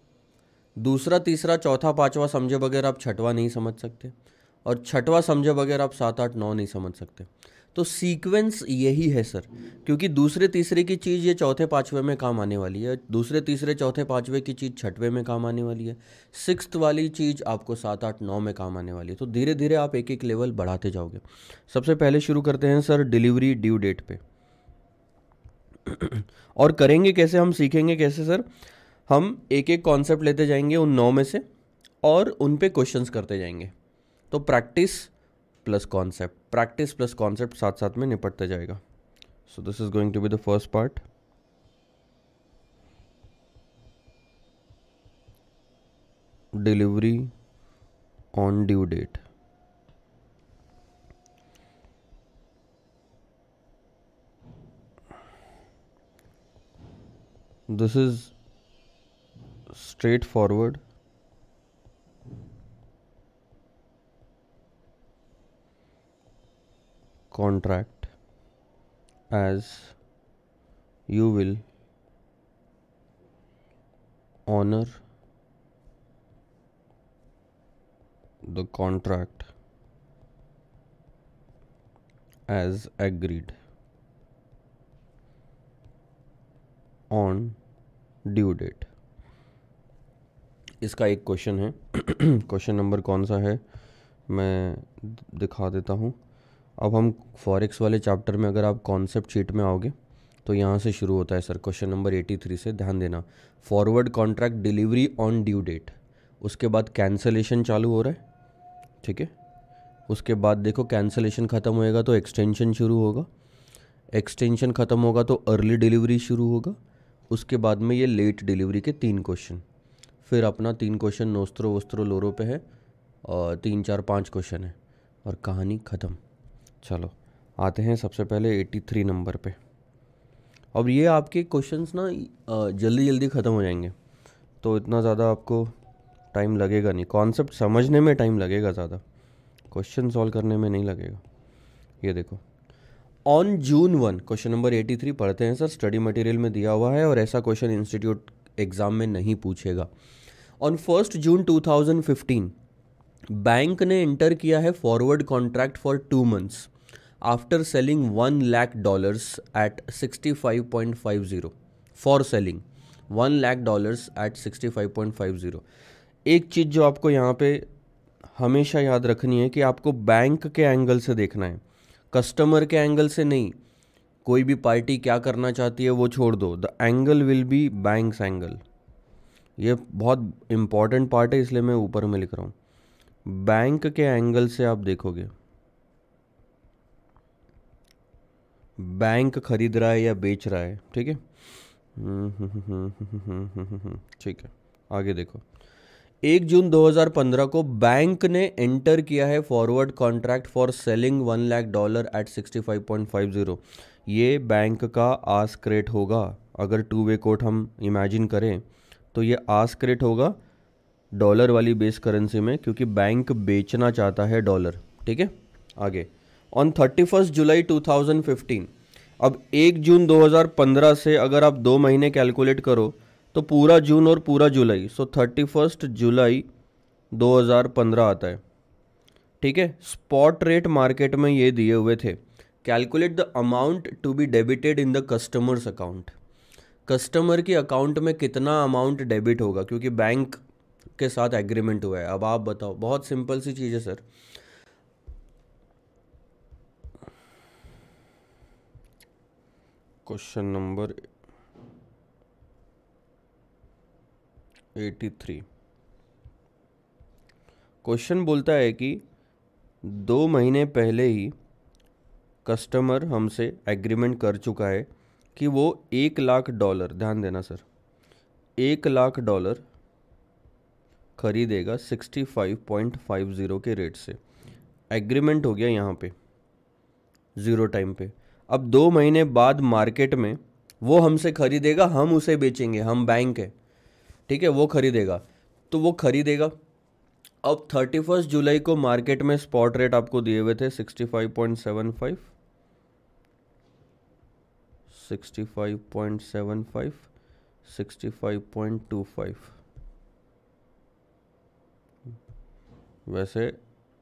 दूसरा तीसरा चौथा पांचवा समझे बगैर आप छठवा नहीं समझ सकते और छठवा समझे बगैर आप सात आठ नौ नहीं समझ सकते तो सीक्वेंस यही है सर क्योंकि दूसरे तीसरे की चीज़ ये चौथे पाँचवें में काम आने वाली है दूसरे तीसरे चौथे पाँचवें की चीज़ छठवें में काम आने वाली है सिक्स वाली चीज़ आपको सात आठ नौ में काम आने वाली है तो धीरे धीरे आप एक एक लेवल बढ़ाते जाओगे सबसे पहले शुरू करते हैं सर डिलीवरी ड्यू डेट पे और करेंगे कैसे हम सीखेंगे कैसे सर हम एक एक कॉन्सेप्ट लेते जाएंगे उन नौ में से और उन पर क्वेश्चन करते जाएंगे तो practice plus concept practice plus concept साथ साथ में निपटता जाएगा so this is going to be the first part delivery on due date this is straightforward contract as you will honor the contract as agreed on due date इसका एक question है question number कौन सा है मैं दिखा देता हूँ अब हम फॉरेक्स वाले चैप्टर में अगर आप कॉन्सेप्ट शीट में आओगे तो यहाँ से शुरू होता है सर क्वेश्चन नंबर 83 से ध्यान देना forward contract delivery on due date उसके बाद कैंसलेशन चालू हो रहा है ठीक है उसके बाद देखो कैंसलेशन ख़त्म होएगा तो एक्सटेंशन शुरू होगा एक्सटेंशन ख़त्म होगा तो अर्ली डिलीवरी शुरू होगा उसके बाद में ये लेट डिलीवरी के तीन क्वेश्चन फिर अपना तीन क्वेश्चन नोस्त्रो वोस्त्रो लोरो पे है और तीन चार पाँच क्वेश्चन है और कहानी ख़त्म चलो आते हैं सबसे पहले 83 नंबर पे अब ये आपके क्वेश्चंस ना जल्दी जल्दी ख़त्म हो जाएंगे तो इतना ज़्यादा आपको टाइम लगेगा नहीं कॉन्सेप्ट समझने में टाइम लगेगा ज़्यादा क्वेश्चन सॉल्व करने में नहीं लगेगा ये देखो on June one question number eighty three पढ़ते हैं सर स्टडी मटेरियल में दिया हुआ है और ऐसा क्वेश्चन इंस्टीट्यूट एग्ज़ाम में नहीं पूछेगा ऑन फर्स्ट जून 2015 बैंक ने एंटर किया है forward contract for two months point five zero for selling one 65.50 for at sixty five point five 65.50 एक चीज़ जो आपको यहाँ पे हमेशा याद रखनी है कि आपको बैंक के एंगल से देखना है कस्टमर के एंगल से नहीं कोई भी पार्टी क्या करना चाहती है वो छोड़ दो the angle will be bank's angle ये बहुत इंपॉर्टेंट पार्ट है इसलिए मैं ऊपर में लिख रहा हूँ बैंक के एंगल से आप देखोगे बैंक खरीद रहा है या बेच रहा है ठीक है ठीक है आगे देखो एक जून 2015 को बैंक ने एंटर किया है forward contract for selling one lakh dollar at 65.50 ये बैंक का आस्क्रेट होगा अगर टू वे कोट हम इमेजिन करें तो ये आस्क्रेट होगा डॉलर वाली बेस करेंसी में क्योंकि बैंक बेचना चाहता है डॉलर ठीक है आगे on thirty first July two thousand fifteen अब एक जून 2015 से अगर आप दो महीने कैलकुलेट करो तो पूरा जून और पूरा जुलाई सो थर्टी फर्स्ट जुलाई 2015 आता है ठीक है स्पॉट रेट मार्केट में ये दिए हुए थे calculate the amount to be debited in the customer's account customer के अकाउंट में कितना अमाउंट डेबिट होगा क्योंकि बैंक के साथ एग्रीमेंट हुआ है अब आप बताओ बहुत सिंपल सी चीज़ है sir question number eighty three question बोलता है कि दो महीने पहले ही कस्टमर हमसे एग्रीमेंट कर चुका है कि वो एक लाख डॉलर ध्यान देना सर एक लाख डॉलर खरीदेगा sixty five point five zero के रेट से एग्रीमेंट हो गया यहाँ पे ज़ीरो टाइम पे अब दो महीने बाद मार्केट में वो हमसे खरीदेगा हम उसे बेचेंगे हम बैंक है ठीक है वो खरीदेगा तो वो खरीदेगा अब थर्टी फर्स्ट जुलाई को मार्केट में स्पॉट रेट आपको दिए हुए थे sixty five point seven five sixty five point seven five sixty five point two five वैसे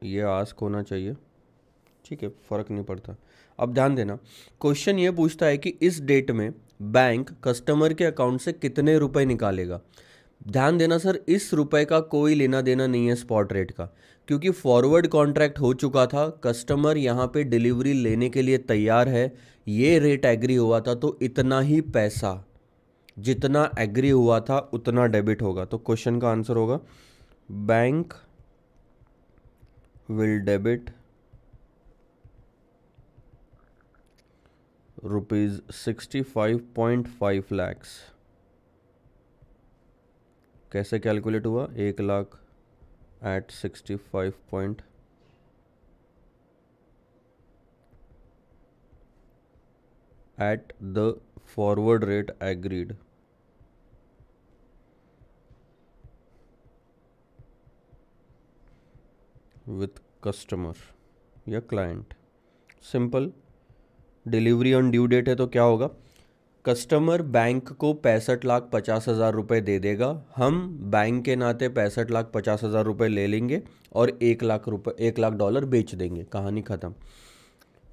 ये आस्क होना चाहिए ठीक है फ़र्क नहीं पड़ता अब ध्यान देना क्वेश्चन ये पूछता है कि इस डेट में बैंक कस्टमर के अकाउंट से कितने रुपए निकालेगा ध्यान देना सर इस रुपए का कोई लेना देना नहीं है स्पॉट रेट का क्योंकि फॉरवर्ड कॉन्ट्रैक्ट हो चुका था कस्टमर यहाँ पे डिलीवरी लेने के लिए तैयार है ये रेट एग्री हुआ था तो इतना ही पैसा जितना एग्री हुआ था उतना डेबिट होगा तो क्वेश्चन का आंसर होगा bank will debit rupees sixty five point five lakhs कैसे कैलकुलेट हुआ एक lakh at sixty five point at the forward rate agreed with customer या client simple delivery on due date है तो क्या होगा कस्टमर बैंक को पैंसठ लाख पचास हज़ार रुपये दे देगा हम बैंक के नाते पैंसठ लाख पचास हज़ार रुपये ले लेंगे और एक लाख रुपये एक लाख डॉलर बेच देंगे कहानी ख़त्म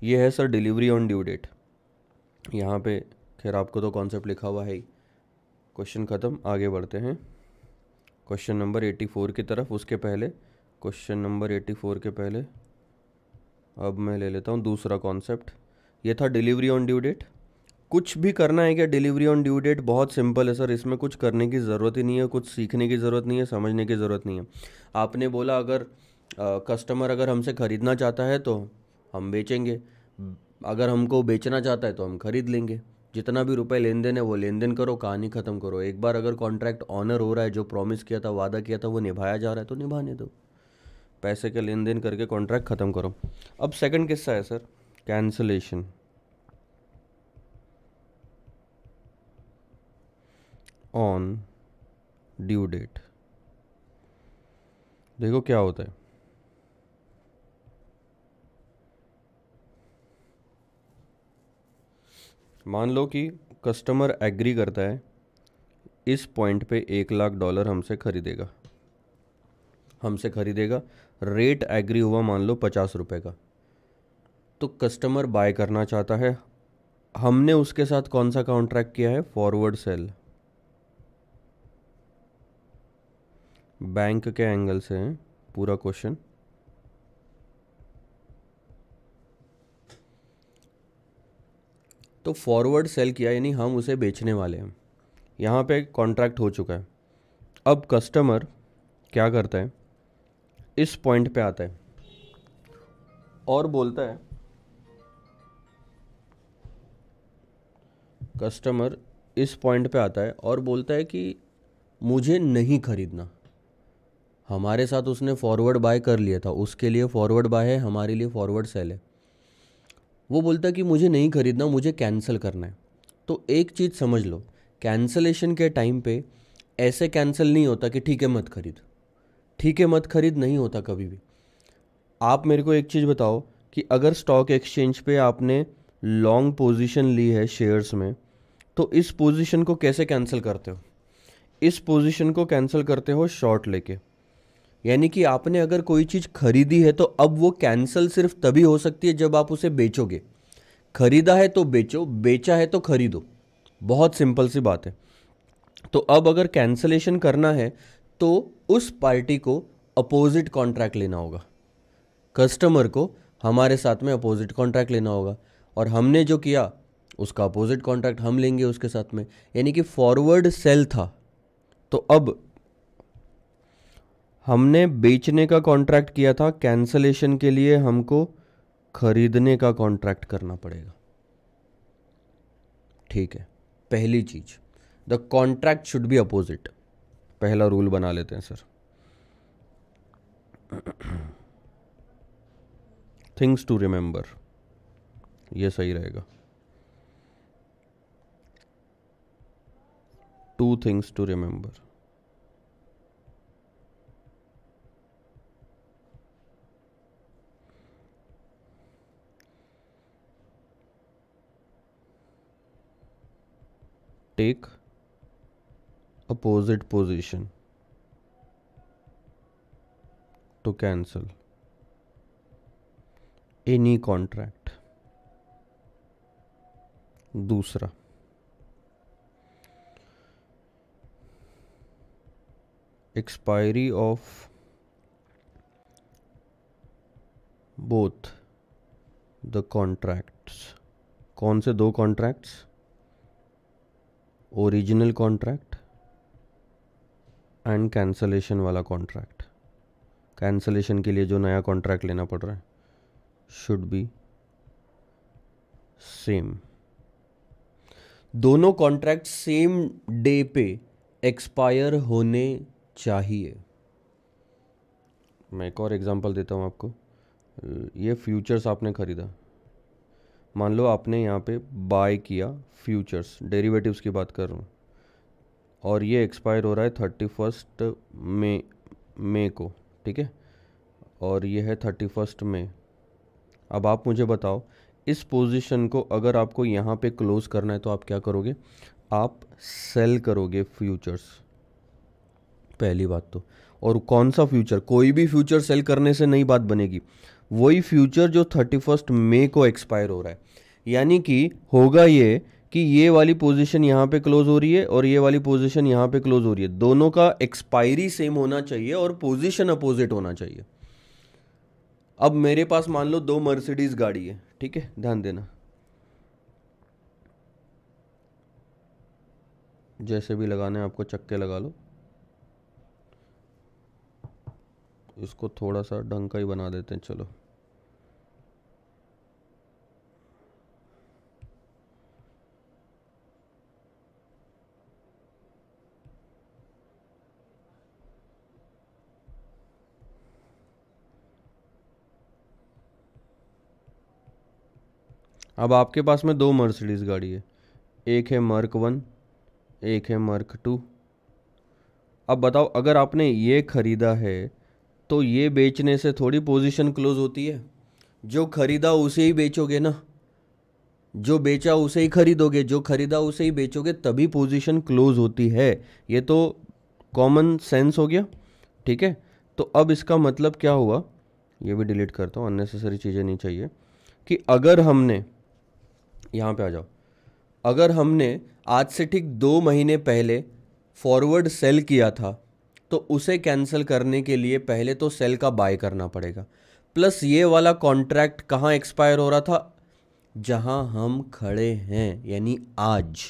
ये है sir delivery on due date यहाँ पे खैर आपको तो कॉन्सेप्ट लिखा हुआ है ही क्वेश्चन ख़त्म आगे बढ़ते हैं क्वेश्चन नंबर एटी फोर की तरफ उसके पहले क्वेश्चन नंबर एटी फोर के पहले अब मैं ले लेता हूँ दूसरा कॉन्सेप्ट ये था डिलीवरी ऑन ड्यू डेट कुछ भी करना है क्या डिलीवरी ऑन ड्यू डेट बहुत सिंपल है सर इसमें कुछ करने की ज़रूरत ही नहीं है कुछ सीखने की ज़रूरत नहीं है समझने की ज़रूरत नहीं है आपने बोला अगर आ, कस्टमर अगर हमसे ख़रीदना चाहता है तो हम बेचेंगे अगर हमको बेचना चाहता है तो हम ख़रीद लेंगे जितना भी रुपए लेन देन है वो लेन देन करो कहानी ख़त्म करो एक बार अगर कॉन्ट्रैक्ट ऑनर हो रहा है जो प्रॉमिस किया था वादा किया था वो निभाया जा रहा है तो निभाने दो पैसे का लेन देन करके कॉन्ट्रैक्ट ख़त्म करो अब सेकंड किस्सा है sir cancellation on due date देखो क्या होता है मान लो कि कस्टमर एग्री करता है इस पॉइंट पे एक लाख डॉलर हमसे खरीदेगा हमसे खरीदेगा रेट एग्री हुआ मान लो पचास रुपये का तो कस्टमर बाय करना चाहता है हमने उसके साथ कौन सा कॉन्ट्रैक्ट किया है फॉरवर्ड सेल बैंक के एंगल से है पूरा क्वेश्चन तो फॉरवर्ड सेल किया यानी हम उसे बेचने वाले हैं यहाँ पे कॉन्ट्रैक्ट हो चुका है अब कस्टमर क्या करता है इस पॉइंट पे आता है और बोलता है कस्टमर इस पॉइंट पे आता है और बोलता है कि मुझे नहीं खरीदना हमारे साथ उसने फॉरवर्ड बाय कर लिया था उसके लिए फॉरवर्ड बाय है हमारे लिए फॉरवर्ड सेल है वो बोलता कि मुझे नहीं खरीदना मुझे कैंसिल करना है तो एक चीज़ समझ लो कैंसलेशन के टाइम पे ऐसे कैंसिल नहीं होता कि ठीक है मत खरीद ठीक है मत खरीद नहीं होता कभी भी आप मेरे को एक चीज़ बताओ कि अगर स्टॉक एक्सचेंज पे आपने लॉन्ग पोजीशन ली है शेयर्स में तो इस पोजीशन को कैसे कैंसिल करते हो इस पोजीशन को कैंसिल करते हो शॉर्ट लेके यानी कि आपने अगर कोई चीज़ खरीदी है तो अब वो कैंसिल सिर्फ तभी हो सकती है जब आप उसे बेचोगे खरीदा है तो बेचो बेचा है तो खरीदो बहुत सिंपल सी बात है तो अब अगर कैंसलेशन करना है तो उस पार्टी को अपोजिट कॉन्ट्रैक्ट लेना होगा कस्टमर को हमारे साथ में अपोजिट कॉन्ट्रैक्ट लेना होगा और हमने जो किया उसका अपोजिट कॉन्ट्रैक्ट हम लेंगे उसके साथ में यानी कि फॉरवर्ड सेल था तो अब हमने बेचने का कॉन्ट्रैक्ट किया था कैंसलेशन के लिए हमको खरीदने का कॉन्ट्रैक्ट करना पड़ेगा ठीक है पहली चीज the contract should be opposite पहला रूल बना लेते हैं सर थिंग्स टू रिमेंबर ये सही रहेगा two things to remember take opposite position to cancel any contract दूसरा expiry of both the contracts कौन से दो contracts original contract and cancellation वाला कॉन्ट्रैक्ट कैंसलेशन के लिए जो नया कॉन्ट्रैक्ट लेना पड़ रहा है शुड बी सेम दोनों कॉन्ट्रैक्ट सेम डे पे एक्सपायर होने चाहिए मैं एक और एग्जांपल देता हूँ आपको ये फ्यूचर्स आपने ख़रीदा मान लो आपने यहाँ पे बाय किया फ्यूचर्स डेरिवेटिव्स की बात कर रहा हूँ और ये एक्सपायर हो रहा है थर्टी फर्स्ट मे मे को ठीक है और ये है थर्टी फर्स्ट मे अब आप मुझे बताओ इस पोजीशन को अगर आपको यहाँ पे क्लोज़ करना है तो आप क्या करोगे आप सेल करोगे फ्यूचर्स पहली बात तो और कौन सा फ्यूचर कोई भी फ्यूचर सेल करने से नई बात बनेगी वही फ्यूचर जो थर्टी फर्स्ट मे को एक्सपायर हो रहा है यानी कि होगा ये कि ये वाली पोजीशन यहाँ पे क्लोज हो रही है और ये वाली पोजीशन यहाँ पे क्लोज हो रही है दोनों का एक्सपायरी सेम होना चाहिए और पोजीशन अपोजिट होना चाहिए अब मेरे पास मान लो दो मर्सिडीज गाड़ी है ठीक है ध्यान देना जैसे भी लगाना है आपको चक्के लगा लो इसको थोड़ा सा ढंग का ही बना देते हैं चलो अब आपके पास में दो मर्सिडीज़ गाड़ी है एक है मर्क वन एक है मर्क टू अब बताओ अगर आपने ये ख़रीदा है तो ये बेचने से थोड़ी पोजीशन क्लोज होती है जो खरीदा उसे ही बेचोगे ना जो बेचा उसे ही खरीदोगे जो खरीदा उसे ही बेचोगे तभी पोजीशन क्लोज होती है ये तो कॉमन सेंस हो गया ठीक है तो अब इसका मतलब क्या हुआ ये भी डिलीट करता हूँ अननेसेसरी चीज़ें नहीं चाहिए कि अगर हमने यहाँ पे आ जाओ अगर हमने आज से ठीक दो महीने पहले फॉरवर्ड सेल किया था तो उसे कैंसिल करने के लिए पहले तो सेल का बाय करना पड़ेगा प्लस ये वाला कॉन्ट्रैक्ट कहाँ एक्सपायर हो रहा था जहाँ हम खड़े हैं यानी आज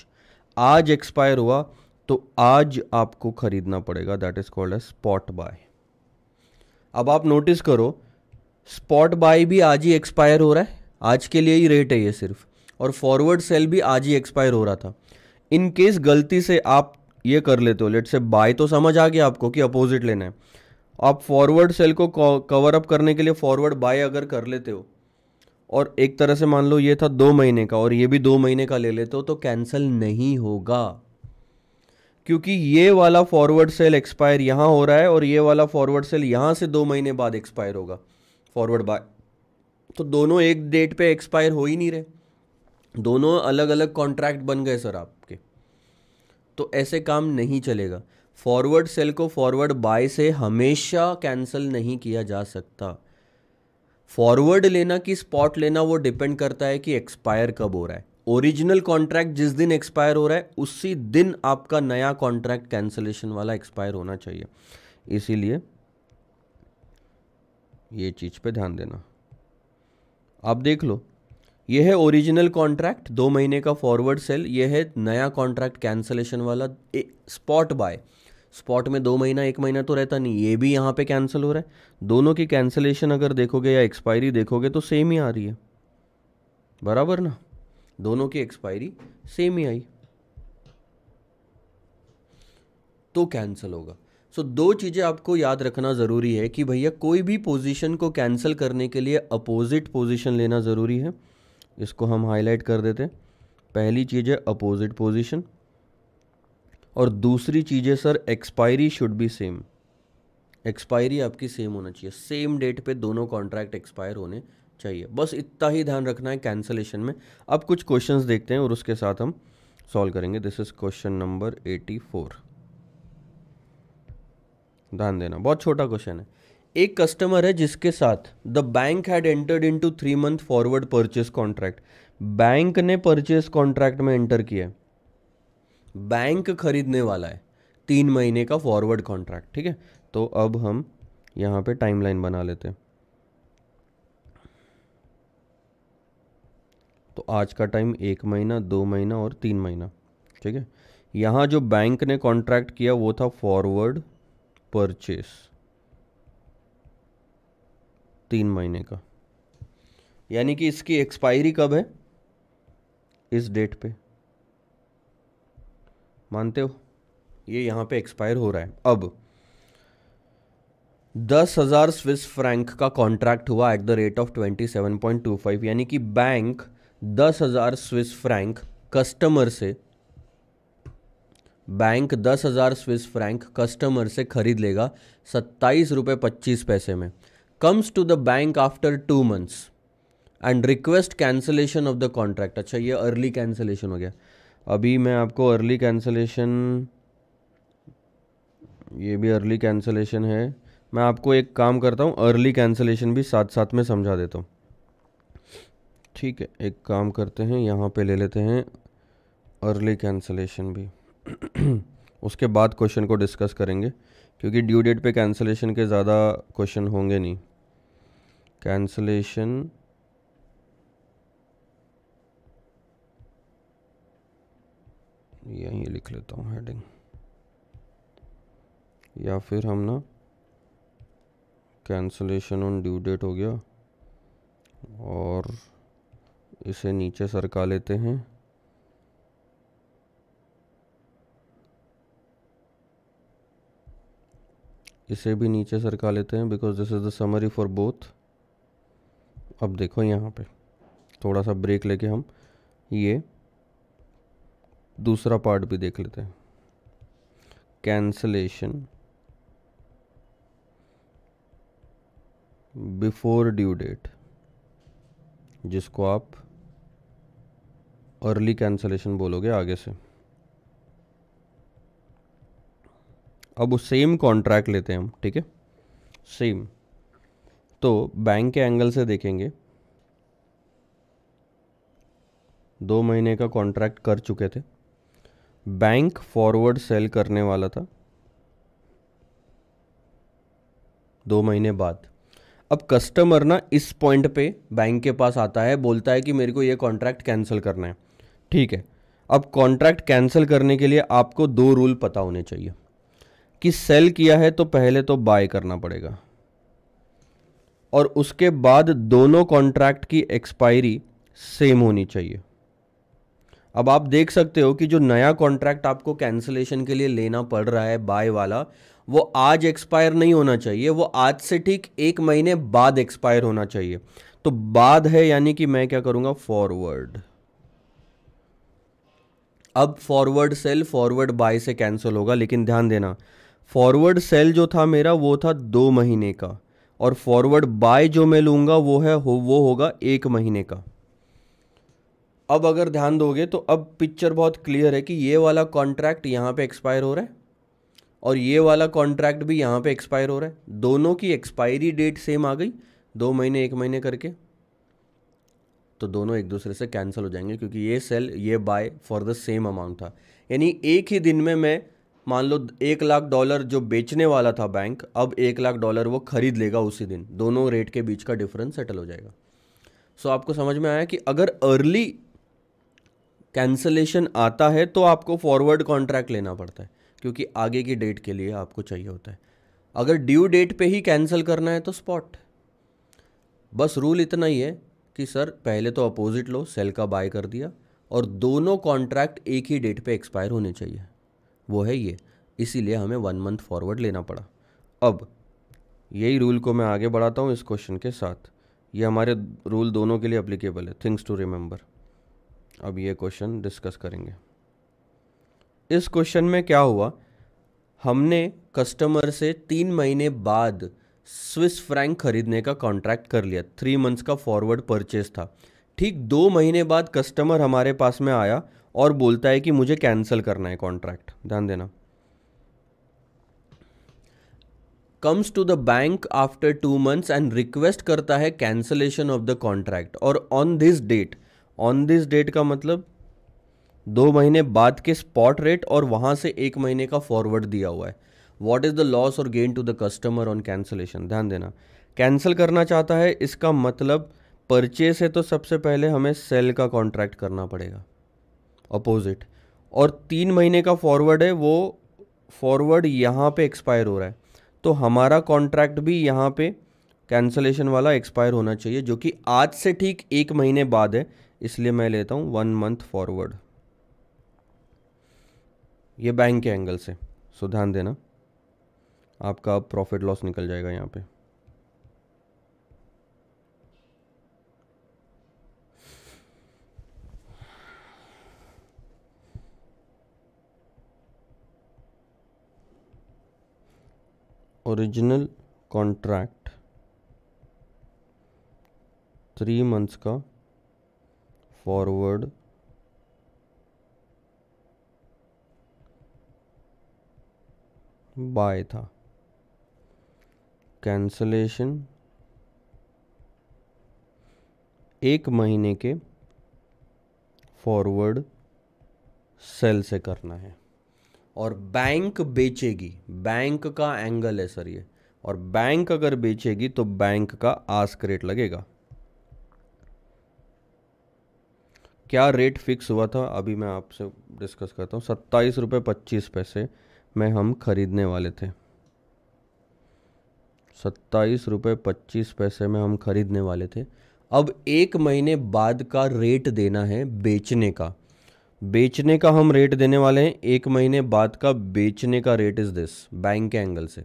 आज एक्सपायर हुआ तो आज आपको खरीदना पड़ेगा that is called a spot buy अब आप नोटिस करो स्पॉट बाय भी आज ही एक्सपायर हो रहा है आज के लिए ही रेट है ये सिर्फ और फॉरवर्ड सेल भी आज ही एक्सपायर हो रहा था इन केस गलती से आप ये कर लेते हो लेट से बाय तो समझ आ गया आपको कि अपोजिट लेना है आप फॉरवर्ड सेल को कवर अप करने के लिए फॉरवर्ड बाय अगर कर लेते हो और एक तरह से मान लो ये था दो महीने का और ये भी दो महीने का ले लेते हो तो कैंसिल नहीं होगा क्योंकि ये वाला फॉरवर्ड सेल एक्सपायर यहां हो रहा है और ये वाला फॉरवर्ड सेल यहां से दो महीने बाद एक्सपायर होगा फॉरवर्ड बाय तो दोनों एक डेट पे एक्सपायर हो ही नहीं रहे दोनों अलग अलग कॉन्ट्रैक्ट बन गए सर आप तो ऐसे काम नहीं चलेगा फॉरवर्ड सेल को फॉरवर्ड बाय से हमेशा कैंसिल नहीं किया जा सकता फॉरवर्ड लेना कि स्पॉट लेना वो डिपेंड करता है कि एक्सपायर कब हो रहा है ओरिजिनल कॉन्ट्रैक्ट जिस दिन एक्सपायर हो रहा है उसी दिन आपका नया कॉन्ट्रैक्ट कैंसिलेशन वाला एक्सपायर होना चाहिए इसीलिए ये चीज़ पे ध्यान देना आप देख लो यह है ओरिजिनल कॉन्ट्रैक्ट दो महीने का फॉरवर्ड सेल ये है नया कॉन्ट्रैक्ट कैंसलेशन वाला स्पॉट बाय स्पॉट में दो महीना एक महीना तो रहता नहीं ये भी यहाँ पे कैंसिल हो रहा है दोनों की कैंसिलेशन अगर देखोगे या एक्सपायरी देखोगे तो सेम ही आ रही है बराबर ना दोनों की एक्सपायरी सेम ही आई तो कैंसिल होगा सो so, दो चीज़ें आपको याद रखना ज़रूरी है कि भैया कोई भी पोजीशन को कैंसिल करने के लिए अपोजिट पोजीशन लेना ज़रूरी है इसको हम हाईलाइट कर देते हैं पहली चीज़ है अपोजिट पोजीशन और दूसरी चीज़ है sir expiry should be same expiry आपकी सेम होना चाहिए सेम डेट पे दोनों कॉन्ट्रैक्ट एक्सपायर होने चाहिए बस इतना ही ध्यान रखना है कैंसलेशन में अब कुछ क्वेश्चंस देखते हैं और उसके साथ हम सॉल्व करेंगे this is question number eighty four ध्यान देना बहुत छोटा क्वेश्चन है एक कस्टमर है जिसके साथ the bank had entered into three month forward purchase contract bank ने परचेस कॉन्ट्रैक्ट में एंटर किया बैंक खरीदने वाला है तीन महीने का फॉरवर्ड कॉन्ट्रैक्ट ठीक है तो अब हम यहाँ पे टाइमलाइन बना लेते हैं तो आज का टाइम एक महीना दो महीना और तीन महीना ठीक है यहाँ जो बैंक ने कॉन्ट्रैक्ट किया वो था फॉरवर्ड परचेस तीन महीने का यानी कि इसकी एक्सपायरी कब है इस डेट पे मानते हो ये यहां पे एक्सपायर हो रहा है अब दस हज़ार स्विस फ्रैंक का कॉन्ट्रैक्ट हुआ at the rate of twenty seven point two five यानी कि बैंक दस हज़ार स्विस फ्रैंक कस्टमर से बैंक दस हज़ार स्विस फ्रैंक कस्टमर से खरीद लेगा सत्ताईस रुपये पच्चीस पैसे में comes to the bank after two months and request cancellation of the contract अच्छा ये अर्ली कैंसिलेशन हो गया अभी मैं आपको अर्ली कैंसिलेशन ये भी अर्ली कैंसिलेशन है मैं आपको एक काम करता हूँ अर्ली कैंसिलेशन भी साथ साथ में समझा देता हूँ ठीक है एक काम करते हैं यहाँ पे ले लेते हैं अर्ली कैंसिलेशन भी उसके बाद क्वेश्चन को डिस्कस करेंगे क्योंकि ड्यू डेट पे कैंसलेशन के ज़्यादा क्वेश्चन होंगे नहीं कैंसलेशन यहीं लिख लेता हूँ हेडिंग या फिर हम ना कैंसलेशन ऑन ड्यू डेट हो गया और इसे नीचे सरका लेते हैं इसे भी नीचे सरका लेते हैं because this is the summary for both अब देखो यहाँ पे थोड़ा सा ब्रेक लेके हम ये दूसरा पार्ट भी देख लेते हैं कैंसलेशन बिफोर ड्यू डेट जिसको आप अर्ली कैंसलेशन बोलोगे आगे से अब वो सेम कॉन्ट्रैक्ट लेते हैं हम ठीक है सेम तो बैंक के एंगल से देखेंगे दो महीने का कॉन्ट्रैक्ट कर चुके थे बैंक फॉरवर्ड सेल करने वाला था दो महीने बाद अब कस्टमर ना इस पॉइंट पे बैंक के पास आता है बोलता है कि मेरे को ये कॉन्ट्रैक्ट कैंसिल करना है ठीक है अब कॉन्ट्रैक्ट कैंसिल करने के लिए आपको दो रूल पता होने चाहिए कि सेल किया है तो पहले तो बाय करना पड़ेगा और उसके बाद दोनों कॉन्ट्रैक्ट की एक्सपायरी सेम होनी चाहिए अब आप देख सकते हो कि जो नया कॉन्ट्रैक्ट आपको कैंसिलेशन के लिए लेना पड़ रहा है बाय वाला वो आज एक्सपायर नहीं होना चाहिए वो आज से ठीक एक महीने बाद एक्सपायर होना चाहिए तो बाद है यानी कि मैं क्या करूंगा फॉरवर्ड अब फॉरवर्ड सेल फॉरवर्ड बाय से कैंसिल होगा लेकिन ध्यान देना फॉरवर्ड सेल जो था मेरा वो था दो महीने का और फॉरवर्ड बाय जो मैं लूंगा वो है हो वो होगा एक महीने का अब अगर ध्यान दोगे तो अब पिक्चर बहुत क्लियर है कि ये वाला कॉन्ट्रैक्ट यहाँ पे एक्सपायर हो रहा है और ये वाला कॉन्ट्रैक्ट भी यहाँ पे एक्सपायर हो रहा है दोनों की एक्सपायरी डेट सेम आ गई दो महीने एक महीने करके तो दोनों एक दूसरे से कैंसिल हो जाएंगे क्योंकि ये सेल ये buy for the same amount था यानी एक ही दिन में मैं मान लो एक लाख डॉलर जो बेचने वाला था बैंक अब एक लाख डॉलर वो खरीद लेगा उसी दिन दोनों रेट के बीच का डिफरेंस सेटल हो जाएगा सो so, आपको समझ में आया कि अगर अर्ली कैंसलेशन आता है तो आपको फॉरवर्ड कॉन्ट्रैक्ट लेना पड़ता है क्योंकि आगे की डेट के लिए आपको चाहिए होता है अगर ड्यू डेट पे ही कैंसिल करना है तो स्पॉट बस रूल इतना ही है कि सर पहले तो अपोजिट लो सेल का बाय कर दिया और दोनों कॉन्ट्रैक्ट एक ही डेट पे एक्सपायर होने चाहिए वो है ये इसीलिए हमें वन मंथ फॉरवर्ड लेना पड़ा अब यही रूल को मैं आगे बढ़ाता हूँ इस क्वेश्चन के साथ ये हमारे रूल दोनों के लिए अप्लीकेबल है थिंग्स टू रिमेंबर अब ये क्वेश्चन डिस्कस करेंगे इस क्वेश्चन में क्या हुआ हमने कस्टमर से तीन महीने बाद स्विस फ्रैंक खरीदने का कॉन्ट्रैक्ट कर लिया थ्री मंथ्स का फॉरवर्ड परचेज था ठीक दो महीने बाद कस्टमर हमारे पास में आया और बोलता है कि मुझे कैंसिल करना है कॉन्ट्रैक्ट ध्यान देना comes to the bank after two months and request करता है कैंसलेशन ऑफ द कॉन्ट्रैक्ट और on this date on this date का मतलब दो महीने बाद के स्पॉट रेट और वहां से एक महीने का फॉरवर्ड दिया हुआ है वॉट इज़ द लॉस और gain to the customer on cancellation ध्यान देना कैंसिल करना चाहता है इसका मतलब परचेस है तो सबसे पहले हमें सेल का कॉन्ट्रैक्ट करना पड़ेगा अपोजिट और तीन महीने का फॉरवर्ड है वो फॉरवर्ड यहाँ पे एक्सपायर हो रहा है तो हमारा कॉन्ट्रैक्ट भी यहाँ पे कैंसलेशन वाला एक्सपायर होना चाहिए जो कि आज से ठीक एक महीने बाद है इसलिए मैं लेता हूँ वन मंथ फॉरवर्ड ये बैंक के एंगल से सो ध्यान देना आपका प्रॉफिट लॉस निकल जाएगा यहाँ पे ओरिजिनल कॉन्ट्रैक्ट थ्री मंथ्स का फॉरवर्ड बाय था कैंसलेशन एक महीने के फॉरवर्ड सेल से करना है और बैंक बेचेगी बैंक का एंगल है सर ये और बैंक अगर बेचेगी तो बैंक का आस्क रेट लगेगा क्या रेट फिक्स हुआ था अभी मैं आपसे डिस्कस करता हूँ सत्ताईस रुपये पच्चीस पैसे में हम खरीदने वाले थे सत्ताईस रुपये पच्चीस पैसे में हम खरीदने वाले थे अब एक महीने बाद का रेट देना है बेचने का बेचने का हम रेट देने वाले हैं एक महीने बाद का बेचने का रेट इज़ दिस बैंक के एंगल से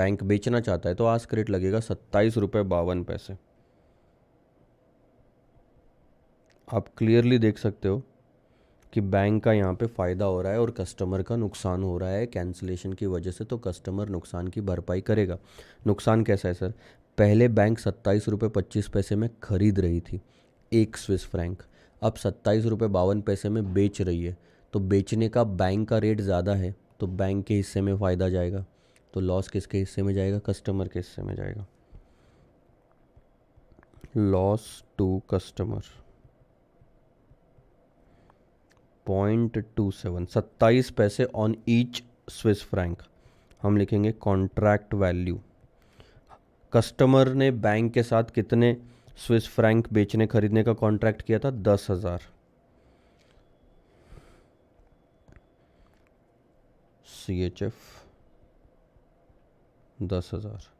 बैंक बेचना चाहता है तो आज का रेट लगेगा सत्ताईस रुपये बावन पैसे आप क्लियरली देख सकते हो कि बैंक का यहाँ पे फ़ायदा हो रहा है और कस्टमर का नुकसान हो रहा है कैंसिलेशन की वजह से तो कस्टमर नुकसान की भरपाई करेगा नुकसान कैसा है सर पहले बैंक सत्ताईस रुपये पच्चीस पैसे में ख़रीद रही थी एक स्विस फ्रैंक अब सत्ताईस रुपये बावन पैसे में बेच रही है तो बेचने का बैंक का रेट ज़्यादा है तो बैंक के हिस्से में फ़ायदा जाएगा तो लॉस किसके हिस्से में जाएगा कस्टमर के हिस्से में जाएगा loss to customer point two seven सत्ताईस पैसे ऑन ईच स्विस फ्रैंक हम लिखेंगे कॉन्ट्रैक्ट वैल्यू कस्टमर ने बैंक के साथ कितने स्विस फ्रैंक बेचने खरीदने का कॉन्ट्रैक्ट किया था दस हज़ार सी एच एफ दस हज़ार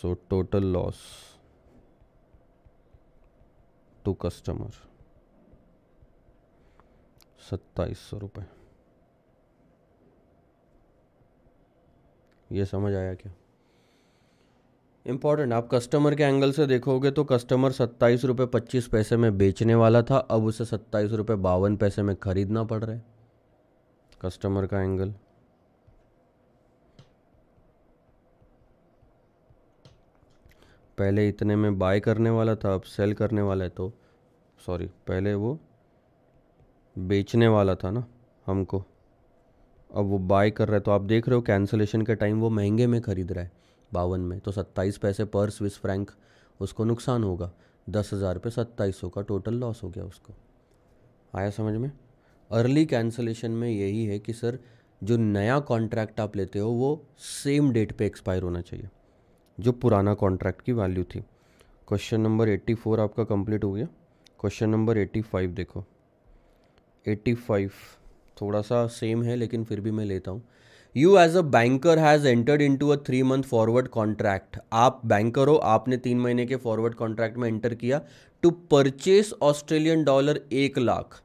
so total loss to customer सत्ताईस सौ रुपये ये समझ आया क्या इम्पॉर्टेंट आप कस्टमर के एंगल से देखोगे तो कस्टमर सत्ताईस रुपये पच्चीस पैसे में बेचने वाला था अब उसे सत्ताईस रुपये बावन पैसे में ख़रीदना पड़ रहा है कस्टमर का एंगल पहले इतने में बाय करने वाला था अब सेल करने वाला है तो सॉरी पहले वो बेचने वाला था ना हमको अब वो बाय कर रहा है तो आप देख रहे हो कैंसलेशन के टाइम वो महंगे में ख़रीद रहा है बावन में तो सत्ताईस पैसे पर स्विस फ्रैंक उसको नुकसान होगा दस हज़ार पे सत्ताईस सौ का टोटल लॉस हो गया उसको आया समझ में अर्ली कैंसलेशन में यही है कि सर जो नया कॉन्ट्रैक्ट आप लेते हो वो सेम डेट पे एक्सपायर होना चाहिए जो पुराना कॉन्ट्रैक्ट की वैल्यू थी क्वेश्चन नंबर एट्टी फोर आपका कंप्लीट हो गया क्वेश्चन नंबर एट्टी फाइव देखो एट्टी फाइव थोड़ा सा सेम है लेकिन फिर भी मैं लेता हूँ you as a banker has entered into a three month forward contract आप बैंकर हो आपने तीन महीने के फॉरवर्ड कॉन्ट्रैक्ट में एंटर किया टू परचेस ऑस्ट्रेलियन डॉलर एक लाख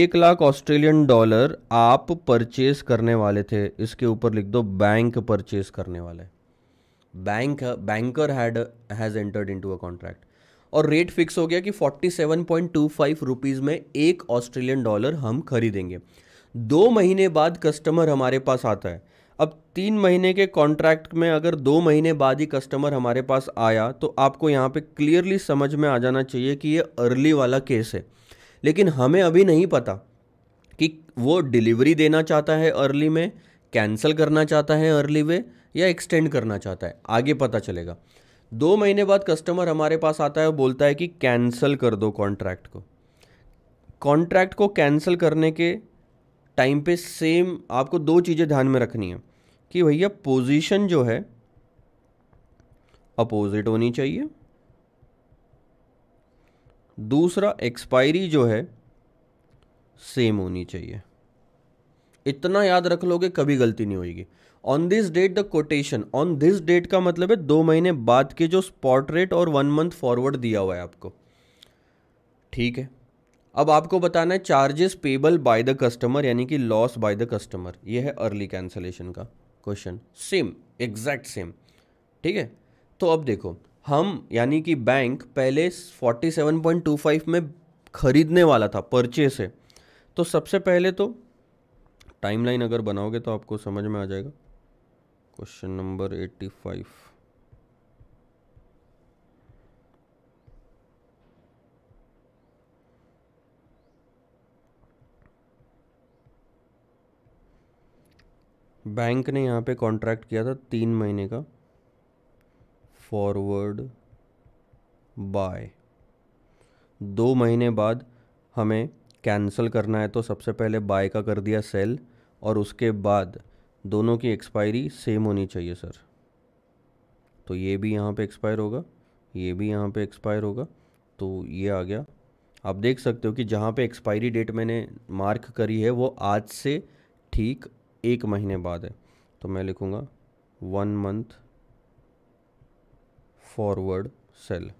एक लाख ऑस्ट्रेलियन डॉलर आप परचेस करने वाले थे इसके ऊपर लिख दो बैंक परचेस करने वाले bank banker had has entered into a contract और रेट फिक्स हो गया कि 47.25 रुपीज में एक ऑस्ट्रेलियन डॉलर हम खरीदेंगे दो महीने बाद कस्टमर हमारे पास आता है अब तीन महीने के कॉन्ट्रैक्ट में अगर दो महीने बाद ही कस्टमर हमारे पास आया तो आपको यहाँ पे क्लियरली समझ में आ जाना चाहिए कि ये अर्ली वाला केस है लेकिन हमें अभी नहीं पता कि वो डिलीवरी देना चाहता है अर्ली में कैंसिल करना चाहता है अर्ली वे या एक्सटेंड करना चाहता है आगे पता चलेगा दो महीने बाद कस्टमर हमारे पास आता है और बोलता है कि कैंसिल कर दो कॉन्ट्रैक्ट को कॉन्ट्रैक्ट को कैंसिल करने के टाइम पे सेम आपको दो चीज़ें ध्यान में रखनी है कि भैया पोजीशन जो है अपोजिट होनी चाहिए दूसरा एक्सपायरी जो है सेम होनी चाहिए इतना याद रख लोगे कभी गलती नहीं होगी on this date the quotation on this date का मतलब है दो महीने बाद के जो स्पॉट रेट और वन मंथ फॉरवर्ड दिया हुआ है आपको ठीक है अब आपको बताना है charges payable by the customer यानी कि लॉस बाय द कस्टमर यह है अर्ली कैंसलेशन का क्वेश्चन सेम एग्जैक्ट सेम ठीक है तो अब देखो हम यानी कि बैंक पहले 47.25 में खरीदने वाला था परचेस है तो सबसे पहले तो टाइमलाइन अगर बनाओगे तो आपको समझ में आ जाएगा क्वेश्चन नंबर 85 बैंक ने यहाँ पे कॉन्ट्रैक्ट किया था तीन महीने का फॉरवर्ड बाय दो महीने बाद हमें कैंसिल करना है तो सबसे पहले बाय का कर दिया सेल और उसके बाद दोनों की एक्सपायरी सेम होनी चाहिए सर तो ये भी यहाँ पे एक्सपायर होगा ये भी यहाँ पे एक्सपायर होगा तो ये आ गया आप देख सकते हो कि जहाँ पे एक्सपायरी डेट मैंने मार्क करी है वो आज से ठीक एक महीने बाद है तो मैं लिखूँगा one month forward sale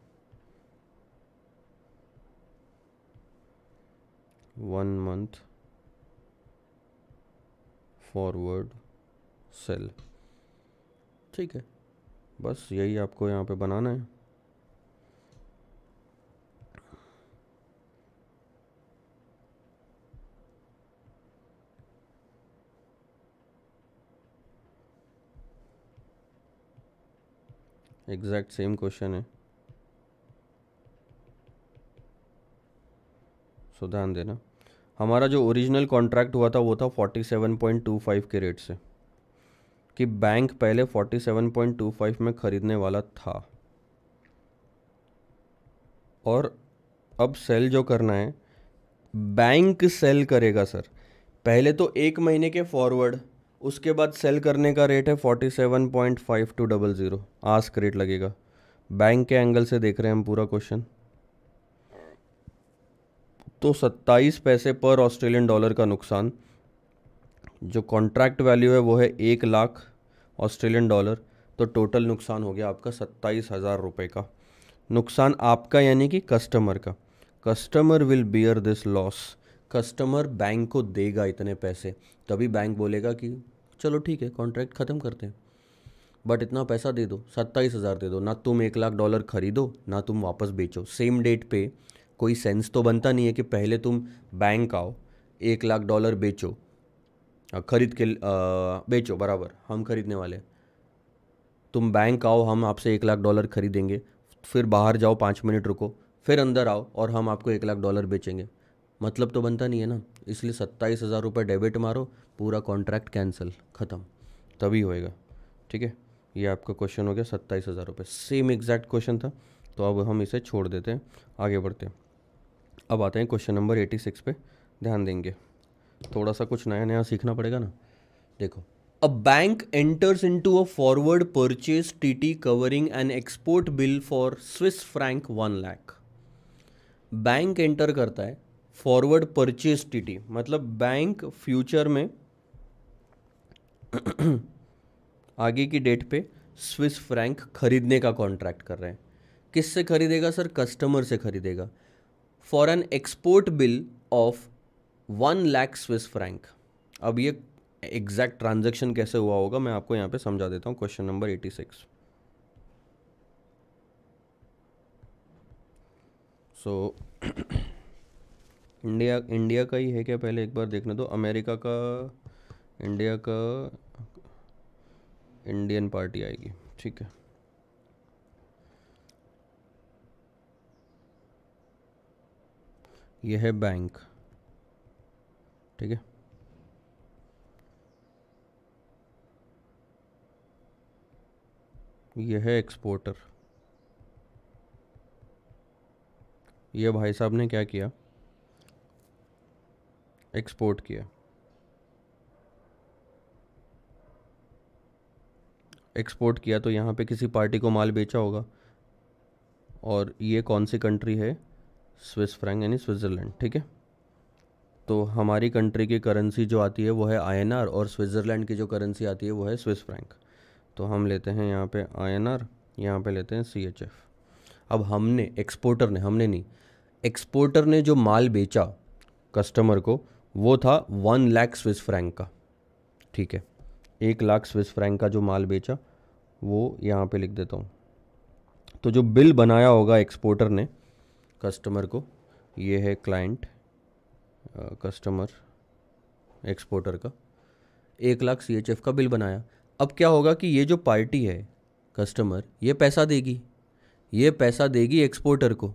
one month forward sale ठीक है बस यही आपको यहाँ पे बनाना है एग्जैक्ट सेम क्वेश्चन है सो ध्यान देना हमारा जो ओरिजिनल कॉन्ट्रैक्ट हुआ था वो था 47.25 के रेट से कि बैंक पहले 47.25 में ख़रीदने वाला था और अब सेल जो करना है बैंक सेल करेगा सर पहले तो एक महीने के फॉरवर्ड उसके बाद सेल करने का रेट है forty seven point five two double zero ask rate लगेगा बैंक के एंगल से देख रहे हैं हम पूरा क्वेश्चन तो सत्ताईस पैसे पर ऑस्ट्रेलियन डॉलर का नुकसान जो कॉन्ट्रैक्ट वैल्यू है वो है एक लाख ऑस्ट्रेलियन डॉलर तो टोटल नुकसान हो गया आपका सत्ताईस हज़ार रुपये का नुकसान आपका यानी कि कस्टमर का customer will bear this loss customer bank को देगा इतने पैसे तभी बैंक बोलेगा कि चलो ठीक है कॉन्ट्रैक्ट ख़त्म करते हैं बट इतना पैसा दे दो सत्ताईस हज़ार दे दो ना तुम एक लाख डॉलर खरीदो ना तुम वापस बेचो सेम डेट पे कोई सेंस तो बनता नहीं है कि पहले तुम बैंक आओ एक लाख डॉलर बेचो खरीद के आ, बेचो बराबर हम खरीदने वाले तुम बैंक आओ हम आपसे एक लाख डॉलर खरीदेंगे फिर बाहर जाओ पाँच मिनट रुको फिर अंदर आओ और हम आपको एक लाख डॉलर बेचेंगे मतलब तो बनता नहीं है ना इसलिए सत्ताईस हज़ार रुपये डेबिट मारो पूरा कॉन्ट्रैक्ट कैंसिल ख़त्म तभी होएगा ठीक है ये आपका क्वेश्चन हो गया सत्ताईस हज़ार रुपये सेम एग्जैक्ट क्वेश्चन था तो अब हम इसे छोड़ देते हैं आगे बढ़ते हैं अब आते हैं क्वेश्चन नंबर एटी सिक्स पे ध्यान देंगे थोड़ा सा कुछ नया नया सीखना पड़ेगा ना देखो a bank enters to a forward purchase T T covering an export bill for Swiss franc one lakh bank enter करता है फॉरवर्ड परचेज टीटी मतलब बैंक फ्यूचर में आगे की डेट पे स्विस फ्रैंक खरीदने का कॉन्ट्रैक्ट कर रहे हैं किससे खरीदेगा सर कस्टमर से खरीदेगा for an export bill of one lakh Swiss franc अब ये एग्जैक्ट ट्रांजेक्शन कैसे हुआ होगा मैं आपको यहाँ पे समझा देता हूँ question number eighty six so India India का ही है क्या पहले एक बार देखने दो तो। अमेरिका का इंडिया का इंडियन पार्टी आएगी ठीक है यह है बैंक ठीक है यह है एक्सपोर्टर यह भाई साहब ने क्या किया एक्सपोर्ट किया एक्सपोर्ट किया तो यहाँ पे किसी पार्टी को माल बेचा होगा और ये कौन सी कंट्री है स्विस फ्रैंक यानी स्विट्ज़रलैंड ठीक है तो हमारी कंट्री की करेंसी जो आती है वो है आईएनआर और स्विट्ज़रलैंड की जो करेंसी आती है वो है स्विस फ्रैंक तो हम लेते हैं यहाँ पे आईएनआर यहाँ पर लेते हैं एफ अब हमने एक्सपोर्टर ने हमने नहीं एक्सपोर्टर ने जो माल बेचा कस्टमर को वो था वन लाख स्विस फ्रैंक का ठीक है एक लाख स्विस फ्रैंक का जो माल बेचा वो यहाँ पे लिख देता हूँ तो जो बिल बनाया होगा एक्सपोर्टर ने कस्टमर को ये है क्लाइंट कस्टमर एक्सपोर्टर का एक लाख सी एच एफ का बिल बनाया अब क्या होगा कि ये जो पार्टी है कस्टमर ये पैसा देगी ये पैसा देगी एक्सपोर्टर को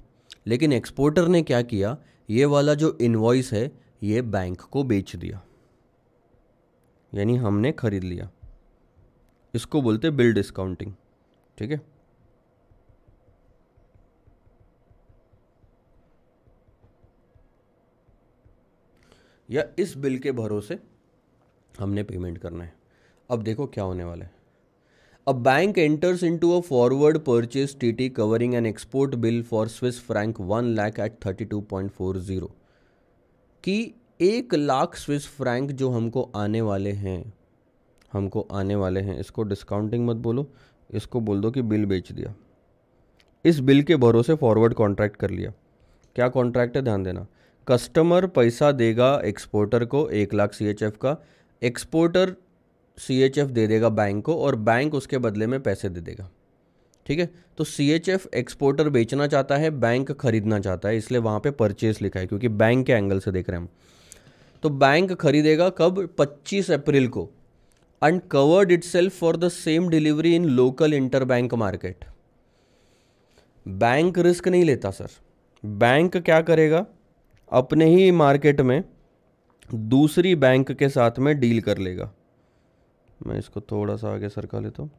लेकिन एक्सपोर्टर ने क्या किया ये वाला जो इन्वॉइस है ये बैंक को बेच दिया यानी हमने खरीद लिया इसको बोलते बिल डिस्काउंटिंग ठीक है या इस बिल के भरोसे हमने पेमेंट करना है अब देखो क्या होने वाला है a bank enters in a forward purchase TT covering an export bill for Swiss franc one lakh at thirty two point four zero कि एक लाख स्विस फ्रैंक जो हमको आने वाले हैं हमको आने वाले हैं इसको डिस्काउंटिंग मत बोलो इसको बोल दो कि बिल बेच दिया इस बिल के भरोसे फॉरवर्ड कॉन्ट्रैक्ट कर लिया क्या कॉन्ट्रैक्ट है ध्यान देना कस्टमर पैसा देगा एक्सपोर्टर को एक लाख सी का एक्सपोर्टर सी दे देगा बैंक को और बैंक उसके बदले में पैसे दे देगा ठीक है तो सी एच एफ एक्सपोर्टर बेचना चाहता है बैंक खरीदना चाहता है इसलिए वहां पे परचेस लिखा है क्योंकि बैंक के एंगल से देख रहे हैं हम तो बैंक खरीदेगा कब 25 अप्रैल को and covered itself for the same delivery in local inter bank market bank risk नहीं लेता सर बैंक क्या करेगा अपने ही मार्केट में दूसरी बैंक के साथ में डील कर लेगा मैं इसको थोड़ा सा आगे सरका लेता हूँ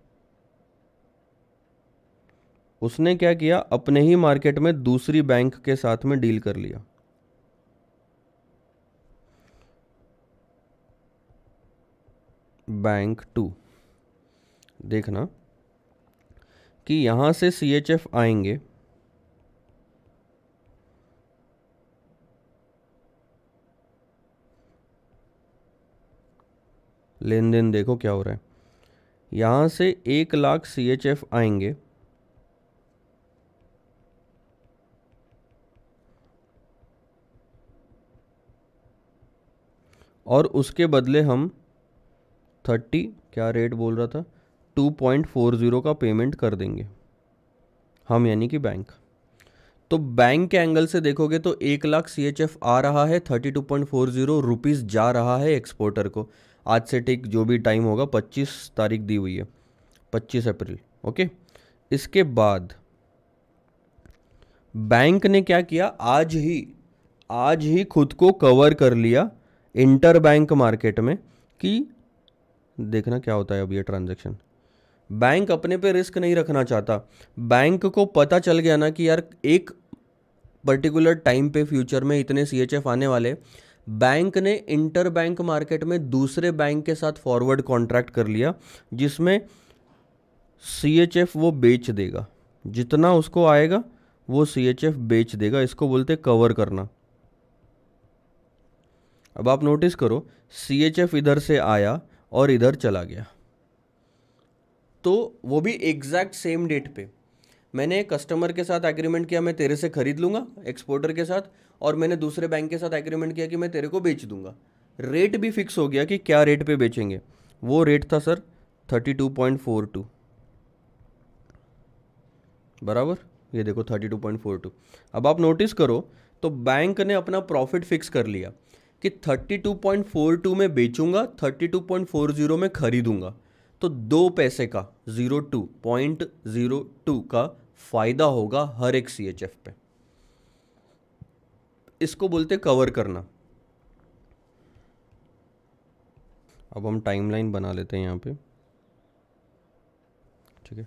उसने क्या किया अपने ही मार्केट में दूसरी बैंक के साथ में डील कर लिया बैंक टू देखना कि यहां से सी एच एफ आएंगे लेन देन देखो क्या हो रहा है यहां से एक लाख सी एच एफ आएंगे और उसके बदले हम थर्टी क्या रेट बोल रहा था टू पॉइंट फोर ज़ीरो का पेमेंट कर देंगे हम यानी कि बैंक तो बैंक के एंगल से देखोगे तो एक लाख सी एच एफ आ रहा है thirty two point four zero rupees जा रहा है एक्सपोर्टर को आज से ठीक जो भी टाइम होगा पच्चीस तारीख दी हुई है पच्चीस अप्रैल ओके इसके बाद बैंक ने क्या किया आज ही आज ही खुद को कवर कर लिया इंटर बैंक मार्केट में कि देखना क्या होता है अब ये ट्रांजेक्शन बैंक अपने पे रिस्क नहीं रखना चाहता बैंक को पता चल गया ना कि यार एक पर्टिकुलर टाइम पे फ्यूचर में इतने सी आने वाले बैंक ने इंटर बैंक मार्केट में दूसरे बैंक के साथ फॉरवर्ड कॉन्ट्रैक्ट कर लिया जिसमें सी वो बेच देगा जितना उसको आएगा वो सी बेच देगा इसको बोलते कवर करना अब आप नोटिस करो सी एच एफ इधर से आया और इधर चला गया तो वो भी एग्जैक्ट सेम डेट पे मैंने कस्टमर के साथ एग्रीमेंट किया मैं तेरे से ख़रीद लूंगा एक्सपोर्टर के साथ और मैंने दूसरे बैंक के साथ एग्रीमेंट किया कि मैं तेरे को बेच दूंगा रेट भी फिक्स हो गया कि क्या रेट पे बेचेंगे वो रेट था sir thirty two point four two बराबर ये देखो thirty two point four two अब आप नोटिस करो तो बैंक ने अपना प्रॉफिट फिक्स कर लिया कि 32.42 में बेचूंगा 32.40 में खरीदूंगा तो दो पैसे का zero two point zero two का फ़ायदा होगा हर एक सी एच एफ पे इसको बोलते कवर करना अब हम टाइमलाइन बना लेते हैं यहां पे ठीक है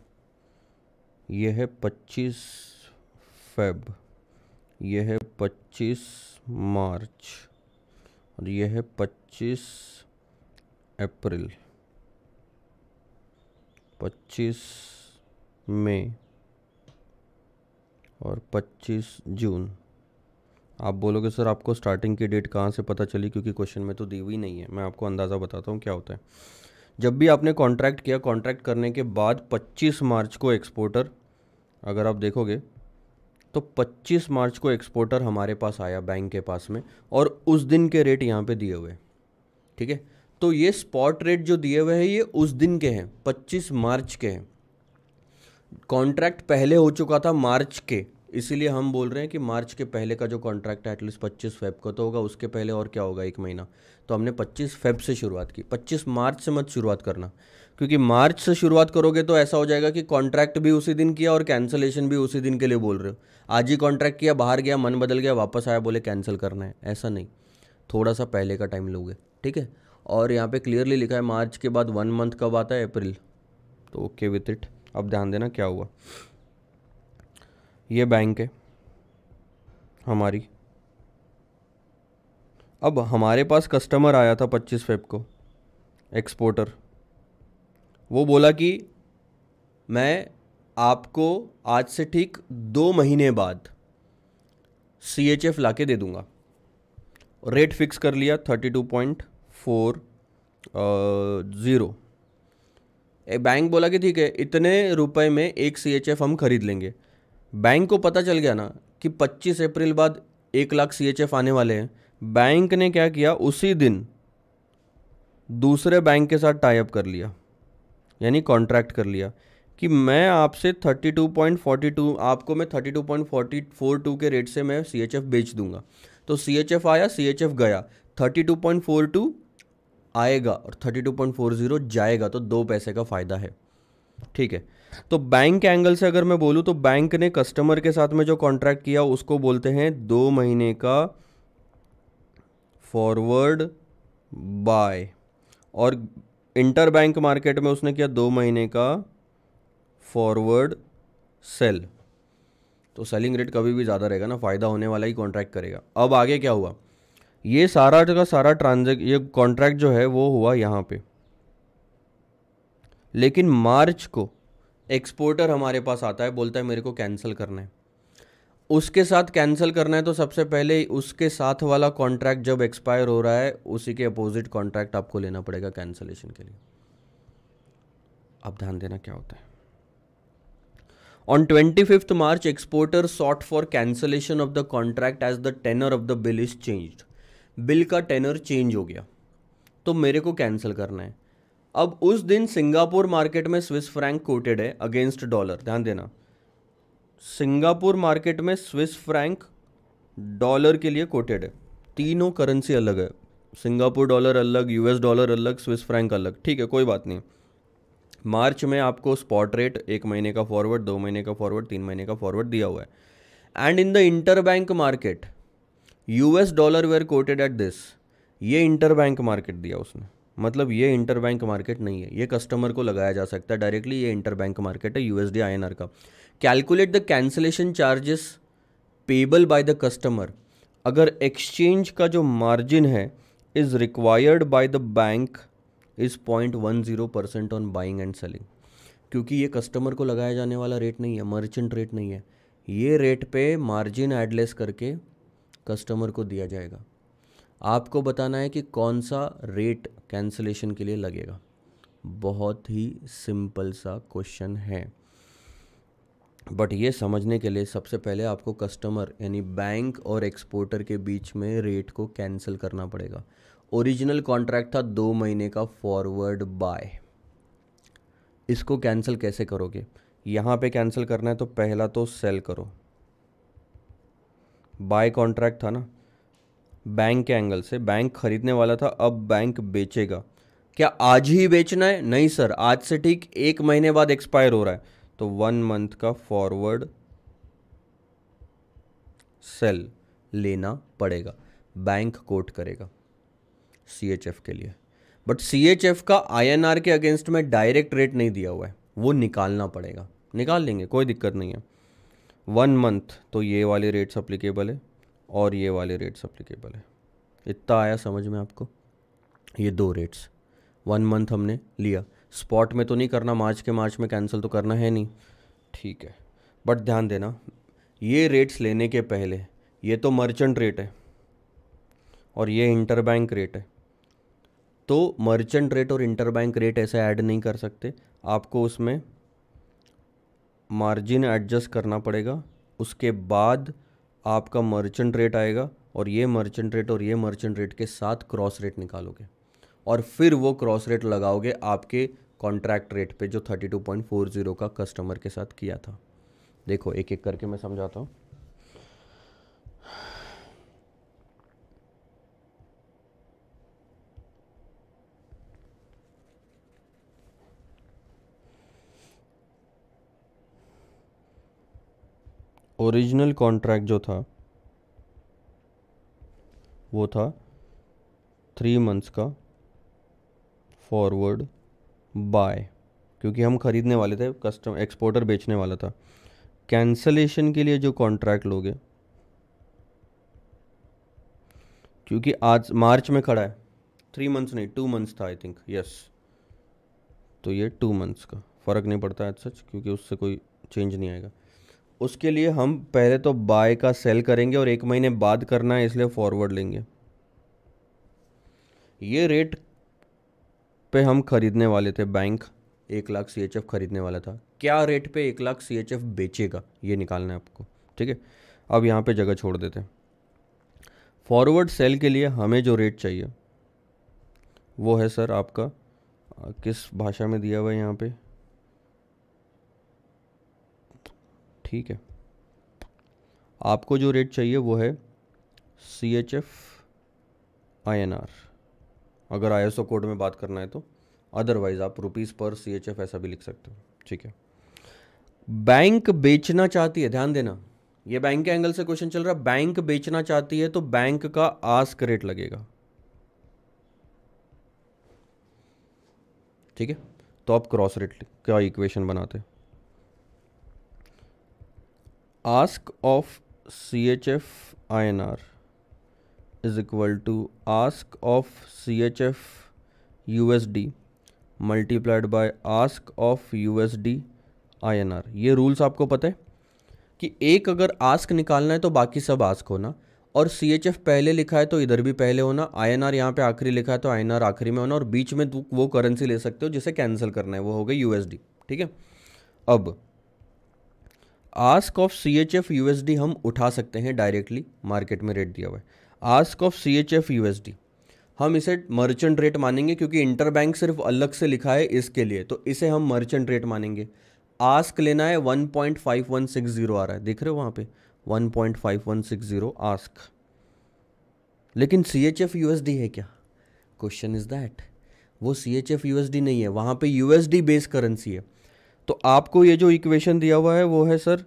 यह है 25 फेब यह है 25 मार्च और यह है पच्चीस अप्रैल पच्चीस मई और पच्चीस जून आप बोलोगे सर आपको स्टार्टिंग की डेट कहाँ से पता चली क्योंकि क्वेश्चन में तो दी हुई नहीं है मैं आपको अंदाज़ा बताता हूँ क्या होता है जब भी आपने कॉन्ट्रैक्ट किया कॉन्ट्रैक्ट करने के बाद 25 मार्च को एक्सपोर्टर अगर आप देखोगे तो 25 मार्च को एक्सपोर्टर हमारे पास आया बैंक के पास में और उस दिन के रेट यहाँ पे दिए हुए ठीक है तो ये स्पॉट रेट जो दिए हुए हैं ये उस दिन के हैं 25 मार्च के हैं कॉन्ट्रैक्ट पहले हो चुका था मार्च के इसीलिए हम बोल रहे हैं कि मार्च के पहले का जो कॉन्ट्रैक्ट है एटलीस्ट पच्चीस फेब का तो होगा उसके पहले और क्या होगा एक महीना तो हमने पच्चीस फेब से शुरुआत की पच्चीस मार्च से मत शुरुआत करना क्योंकि मार्च से शुरुआत करोगे तो ऐसा हो जाएगा कि कॉन्ट्रैक्ट भी उसी दिन किया और कैंसिलेशन भी उसी दिन के लिए बोल रहे हो आज ही कॉन्ट्रैक्ट किया बाहर गया मन बदल गया वापस आया बोले कैंसिल करना है ऐसा नहीं थोड़ा सा पहले का टाइम लोगे ठीक है और यहाँ पे क्लियरली लिखा है मार्च के बाद वन मंथ कब आता है अप्रैल तो ओके विथ इट अब ध्यान देना क्या हुआ ये बैंक है हमारी अब हमारे पास कस्टमर आया था पच्चीस फेब को एक्सपोर्टर वो बोला कि मैं आपको आज से ठीक दो महीने बाद सी एच एफ ला के दे दूँगा रेट फिक्स कर लिया thirty two point four zero bank बोला कि ठीक है इतने रुपए में एक सी एच एफ हम खरीद लेंगे बैंक को पता चल गया ना कि पच्चीस अप्रैल बाद एक लाख सी एच एफ आने वाले हैं बैंक ने क्या किया उसी दिन दूसरे बैंक के साथ टाइप कर लिया यानी कॉन्ट्रैक्ट कर लिया कि मैं आपसे 32.42 आपको मैं 32.42 के रेट से मैं सी एच एफ़ बेच दूंगा तो सी एच एफ़ आया सी एच एफ़ गया 32.42 आएगा और 32.40 जाएगा तो दो पैसे का फ़ायदा है ठीक है तो बैंक एंगल से अगर मैं बोलूँ तो बैंक ने कस्टमर के साथ में जो कॉन्ट्रैक्ट किया उसको बोलते हैं दो महीने का फॉरवर्ड बाय और इंटर बैंक मार्केट में उसने किया दो महीने का फॉरवर्ड सेल तो सेलिंग रेट कभी भी ज़्यादा रहेगा ना फ़ायदा होने वाला ही कॉन्ट्रैक्ट करेगा अब आगे क्या हुआ ये सारा का सारा ट्रांजेक्ट ये कॉन्ट्रैक्ट जो है वो हुआ यहाँ पे लेकिन मार्च को एक्सपोर्टर हमारे पास आता है बोलता है मेरे को कैंसिल करना है उसके साथ कैंसिल करना है तो सबसे पहले उसके साथ वाला कॉन्ट्रैक्ट जब एक्सपायर हो रहा है उसी के अपोजिट कॉन्ट्रैक्ट आपको लेना पड़ेगा कैंसलेशन के लिए अब ध्यान देना क्या होता है on twenty fifth March exporter sought for cancellation of the contract as the tenor of the bill is change bill का टेनर चेंज हो गया तो मेरे को कैंसिल करना है अब उस दिन सिंगापुर मार्केट में स्विस फ्रैंक कोटेड है अगेंस्ट डॉलर ध्यान देना सिंगापुर मार्केट में स्विस फ्रैंक डॉलर के लिए कोटेड है तीनों करेंसी अलग है सिंगापुर डॉलर अलग यूएस डॉलर अलग स्विस फ्रैंक अलग ठीक है कोई बात नहीं मार्च में आपको स्पॉट रेट एक महीने का फॉरवर्ड दो महीने का फॉरवर्ड तीन महीने का फॉरवर्ड दिया हुआ है and in the inter bank market US dollar were quoted at this ये इंटर बैंक मार्केट दिया उसने मतलब ये इंटर बैंक मार्केट नहीं है ये कस्टमर को लगाया जा सकता है डायरेक्टली ये इंटर बैंक मार्केट है यूएसडी आईएनआर का calculate the cancellation charges payable by the customer अगर एक्सचेंज का जो मार्जिन है is required by the bank is point one zero percent on buying and selling क्योंकि ये कस्टमर को लगाया जाने वाला रेट नहीं है मर्चेंट रेट नहीं है ये रेट पे मार्जिन एडलेस करके कस्टमर को दिया जाएगा आपको बताना है कि कौन सा रेट कैंसलेशन के लिए लगेगा बहुत ही सिंपल सा क्वेश्चन है बट ये समझने के लिए सबसे पहले आपको कस्टमर यानी बैंक और एक्सपोर्टर के बीच में रेट को कैंसिल करना पड़ेगा ओरिजिनल कॉन्ट्रैक्ट था दो महीने का फॉरवर्ड बाय इसको कैंसिल कैसे करोगे यहाँ पे कैंसिल करना है तो पहला तो सेल करो बाय कॉन्ट्रैक्ट था ना बैंक के एंगल से बैंक खरीदने वाला था अब बैंक बेचेगा क्या आज ही बेचना है नहीं सर आज से ठीक एक महीने बाद एक्सपायर हो रहा है तो वन मंथ का फॉरवर्ड सेल लेना पड़ेगा बैंक कोट करेगा सी एच एफ के लिए बट सी एच एफ का आई एन आर के अगेंस्ट में डायरेक्ट रेट नहीं दिया हुआ है वो निकालना पड़ेगा निकाल लेंगे कोई दिक्कत नहीं है वन मंथ तो ये वाले रेट्स अप्लीकेबल है और ये वाले रेट्स अप्लीकेबल है इतना आया समझ में आपको ये दो रेट्स वन मंथ हमने लिया स्पॉट में तो नहीं करना मार्च के मार्च में कैंसिल तो करना है नहीं ठीक है बट ध्यान देना ये रेट्स लेने के पहले ये तो मर्चेंट रेट है और ये इंटरबैंक रेट है तो मर्चेंट रेट और इंटरबैंक रेट ऐसे ऐड नहीं कर सकते आपको उसमें मार्जिन एडजस्ट करना पड़ेगा उसके बाद आपका मर्चेंट रेट आएगा और ये मर्चेंट रेट और ये मर्चेंट रेट के साथ क्रॉस रेट निकालोगे और फिर वो क्रॉस रेट लगाओगे आपके कॉन्ट्रैक्ट रेट पे जो 32.40 का कस्टमर के साथ किया था देखो एक एक करके मैं समझाता हूँ ओरिजिनल कॉन्ट्रैक्ट जो था वो था थ्री मंथ्स का फॉरवर्ड बाय क्योंकि हम ख़रीदने वाले थे कस्टम एक्सपोर्टर बेचने वाला था कैंसलेशन के लिए जो कॉन्ट्रैक्ट लोगे क्योंकि आज मार्च में खड़ा है थ्री मंथ्स नहीं टू मंथ्स था आई थिंक यस तो ये टू मंथ्स का फ़र्क नहीं पड़ता एज सच क्योंकि उससे कोई चेंज नहीं आएगा उसके लिए हम पहले तो बाय का सेल करेंगे और एक महीने बाद करना है इसलिए फॉरवर्ड लेंगे ये रेट पे हम ख़रीदने वाले थे बैंक एक लाख सी ख़रीदने वाला था क्या रेट पे एक लाख सी बेचेगा ये निकालना है आपको ठीक है अब यहाँ पे जगह छोड़ देते फॉरवर्ड सेल के लिए हमें जो रेट चाहिए वो है सर आपका किस भाषा में दिया हुआ है यहाँ पे ठीक है आपको जो रेट चाहिए वो है C H F I N R अगर आई कोड में बात करना है तो अदरवाइज़ आप रुपीज़ पर सी एच एफ ऐसा भी लिख सकते हो ठीक है बैंक बेचना चाहती है ध्यान देना ये बैंक के एंगल से क्वेश्चन चल रहा है बैंक बेचना चाहती है तो बैंक का आस्क रेट लगेगा ठीक है तो आप क्रॉस रेट का इक्वेशन बनाते ask of C H F I N R is equal to ask of CHF USD multiplied by ask of N R ये रूल्स आपको पता है कि एक अगर आस्क निकालना है तो बाकी सब आस्क होना और सी एच एफ पहले लिखा है तो इधर भी पहले होना आई एन आर यहाँ पर आखिरी लिखा है तो आई एन आर आखिरी में होना और बीच में वो करेंसी ले सकते हो जिसे कैंसिल करना है वो हो गई यू एस डी ठीक है अब ask of C H F U S D हम उठा सकते हैं डायरेक्टली मार्केट में रेट दिया हुआ है ask of C H F U S D हम इसे मर्चेंट रेट मानेंगे क्योंकि इंटर बैंक सिर्फ अलग से लिखा है इसके लिए तो इसे हम मर्चेंट रेट मानेंगे आस्क लेना है 1.5160 आ रहा है देख रहे हो वहाँ पे 1.5160 आस्क लेकिन C H F U S D है क्या क्वेश्चन इज दैट वो C H F U S D नहीं है वहाँ पे U S D base currency है तो आपको ये जो इक्वेशन दिया हुआ है वो है सर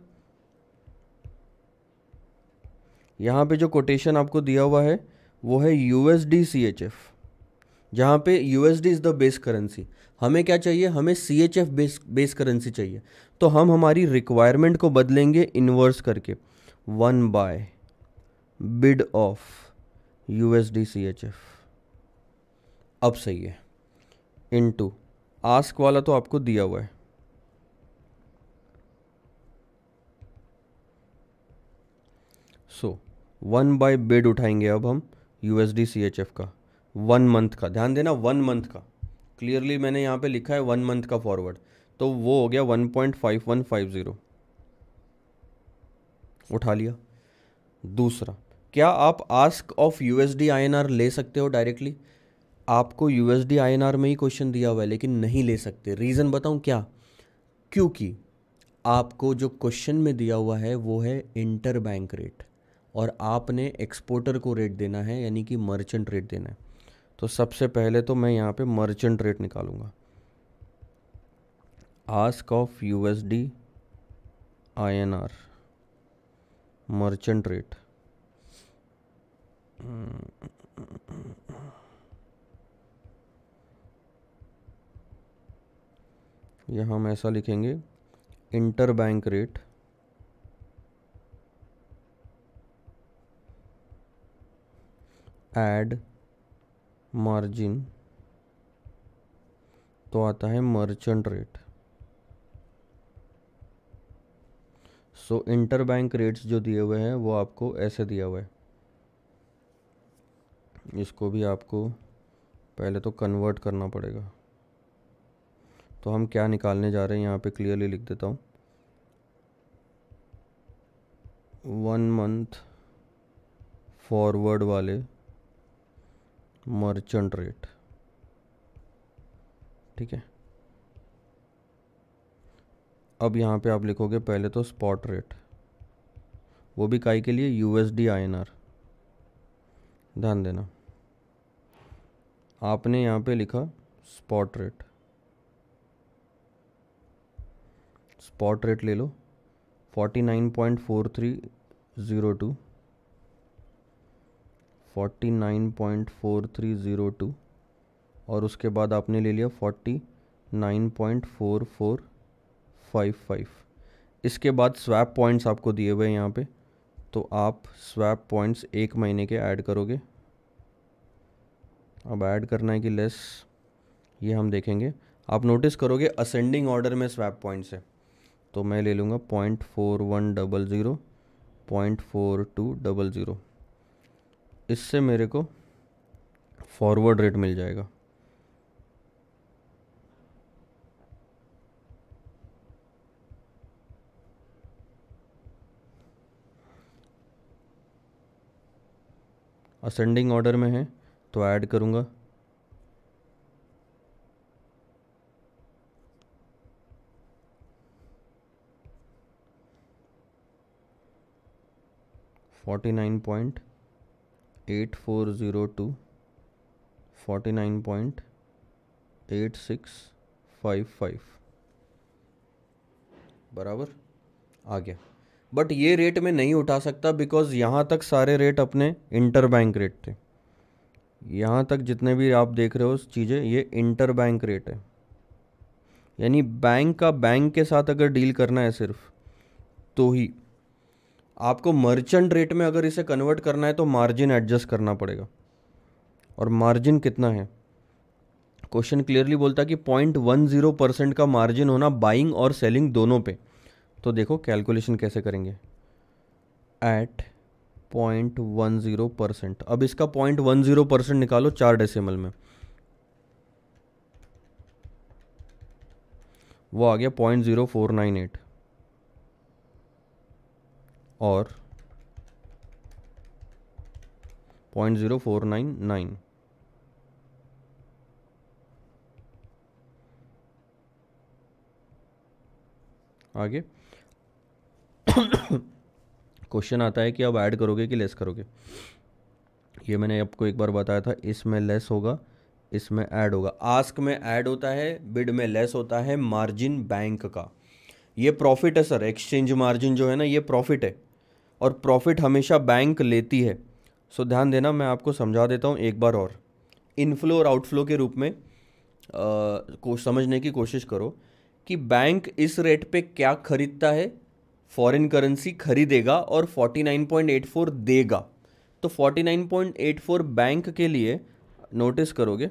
यहाँ पे जो कोटेशन आपको दिया हुआ है वो है U S D C H F जहाँ पे U S D is the base currency हमें क्या चाहिए हमें C H F base base currency चाहिए तो हम हमारी रिक्वायरमेंट को बदलेंगे इन्वर्स करके one by bid of U S D C H F अब सही है इन टू आस्क वाला तो आपको दिया हुआ है वन बाय बेड उठाएंगे अब हम U S D C H F का वन मंथ का ध्यान देना वन मंथ का क्लियरली मैंने यहाँ पे लिखा है वन मंथ का फॉरवर्ड तो वो हो गया one point five one five zero उठा लिया दूसरा क्या आप ask of U S D I N R ले सकते हो डायरेक्टली आपको U S D I N R में ही क्वेश्चन दिया हुआ है लेकिन नहीं ले सकते रीज़न बताऊँ क्या क्योंकि आपको जो क्वेश्चन में दिया हुआ है वो है इंटर बैंक रेट और आपने एक्सपोर्टर को रेट देना है यानी कि मर्चेंट रेट देना है तो सबसे पहले तो मैं यहाँ पे मर्चेंट रेट निकालूंगा ask of U S D I N R merchant rate यहाँ हम ऐसा लिखेंगे inter bank rate add margin तो आता है merchant rate so inter bank rates जो दिए हुए हैं वो आपको ऐसे दिया हुआ है इसको भी आपको पहले तो कन्वर्ट करना पड़ेगा तो हम क्या निकालने जा रहे हैं यहाँ पे क्लियरली लिख देता हूँ वन मंथ फॉरवर्ड वाले मर्चेंट रेट ठीक है अब यहाँ पे आप लिखोगे पहले तो स्पॉट रेट वो भी काई के लिए U S D I N R ध्यान देना आपने यहाँ पे लिखा स्पॉट रेट स्पॉट रेट ले लो forty nine point four three zero two forty nine point four three zero two और उसके बाद आपने ले लिया forty nine point four four five five इसके बाद स्वैप पॉइंट्स आपको दिए हुए हैं यहाँ पे तो आप स्वैप पॉइंट्स एक महीने के ऐड करोगे अब ऐड करना है कि लेस ये हम देखेंगे आप नोटिस करोगे असेंडिंग ऑर्डर में स्वैप पॉइंट्स है तो मैं ले लूँगा point four one double zero point four two double zero इससे मेरे को फॉरवर्ड रेट मिल जाएगा असेंडिंग ऑर्डर में है तो ऐड करूंगा forty nine point eight four zero two forty nine point eight six five five बराबर आ गया बट ये रेट में नहीं उठा सकता बिकॉज़ यहाँ तक सारे रेट अपने इंटर बैंक रेट थे यहाँ तक जितने भी आप देख रहे हो चीज़ें ये इंटर बैंक रेट है यानी बैंक का बैंक के साथ अगर डील करना है सिर्फ तो ही आपको मर्चेंट रेट में अगर इसे कन्वर्ट करना है तो मार्जिन एडजस्ट करना पड़ेगा और मार्जिन कितना है क्वेश्चन क्लियरली बोलता है कि पॉइंट वन जीरो परसेंट का मार्जिन होना बाइंग और सेलिंग दोनों पे तो देखो कैलकुलेशन कैसे करेंगे at point one zero percent अब इसका पॉइंट वन ज़ीरो परसेंट निकालो चार डेसिमल में वो आ गया point zero four nine eight और point zero four nine nine आगे क्वेश्चन आता है कि अब ऐड करोगे कि लेस करोगे ये मैंने आपको एक बार बताया था इसमें लेस होगा इसमें ऐड होगा आस्क में ऐड होता है बिड में लेस होता है मार्जिन बैंक का ये प्रॉफिट है सर एक्सचेंज मार्जिन जो है ना ये प्रॉफिट है और प्रॉफिट हमेशा बैंक लेती है सो ध्यान देना मैं आपको समझा देता हूँ एक बार और इनफ्लो और आउटफ्लो के रूप में आ, को समझने की कोशिश करो कि बैंक इस रेट पे क्या खरीदता है फॉरेन करेंसी खरीदेगा और 49.84 देगा तो 49.84 बैंक के लिए नोटिस करोगे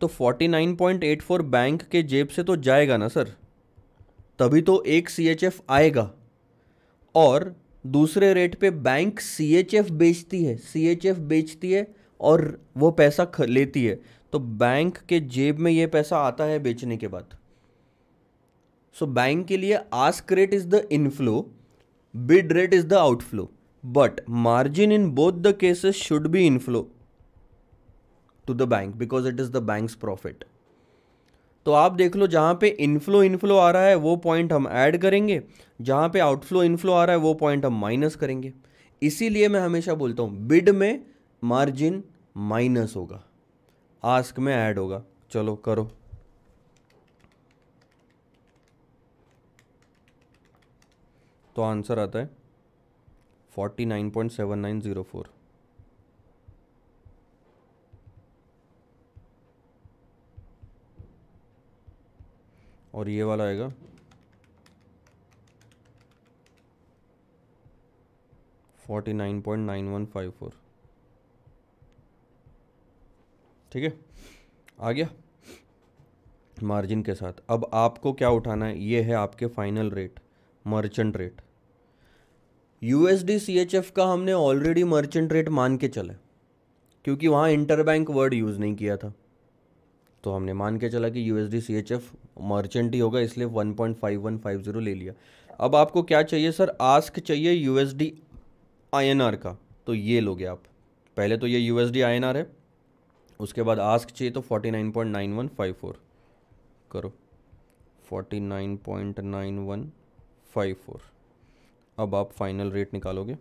तो 49.84 बैंक के जेब से तो जाएगा ना सर तभी तो एक सी आएगा और दूसरे रेट पे बैंक सी एच एफ बेचती है सी एच एफ बेचती है और वो पैसा लेती है तो बैंक के जेब में ये पैसा आता है बेचने के बाद सो बैंक के लिए ask rate is the inflow bid rate is the outflow but margin in both the cases should be inflow to the bank because it is the bank's profit तो आप देख लो जहाँ पे इनफ्लो इनफ्लो आ रहा है वो पॉइंट हम add करेंगे जहाँ पे आउटफ्लो इनफ्लो आ रहा है वो पॉइंट हम माइनस करेंगे इसीलिए मैं हमेशा बोलता हूँ बिड में मार्जिन माइनस होगा आस्क में ऐड होगा चलो करो तो आंसर आता है forty nine point seven nine zero four और ये वाला आएगा forty nine point nine one five four ठीक है आ गया मार्जिन के साथ अब आपको क्या उठाना है ये है आपके final rate merchant rate USD CHF का हमने ऑलरेडी मर्चेंट रेट मान के चले क्योंकि वहाँ इंटरबैंक वर्ड यूज़ नहीं किया था तो हमने मान के चला कि यूएसडी सीएचएफ मर्चेंट ही होगा इसलिए 1.5150 ले लिया अब आपको क्या चाहिए सर आस्क चाहिए यूएसडी आईएनआर का तो ये लोगे आप पहले तो ये यूएसडी आईएनआर है उसके बाद आस्क चाहिए तो 49.9154 करो 49.9154 अब आप फाइनल रेट निकालोगे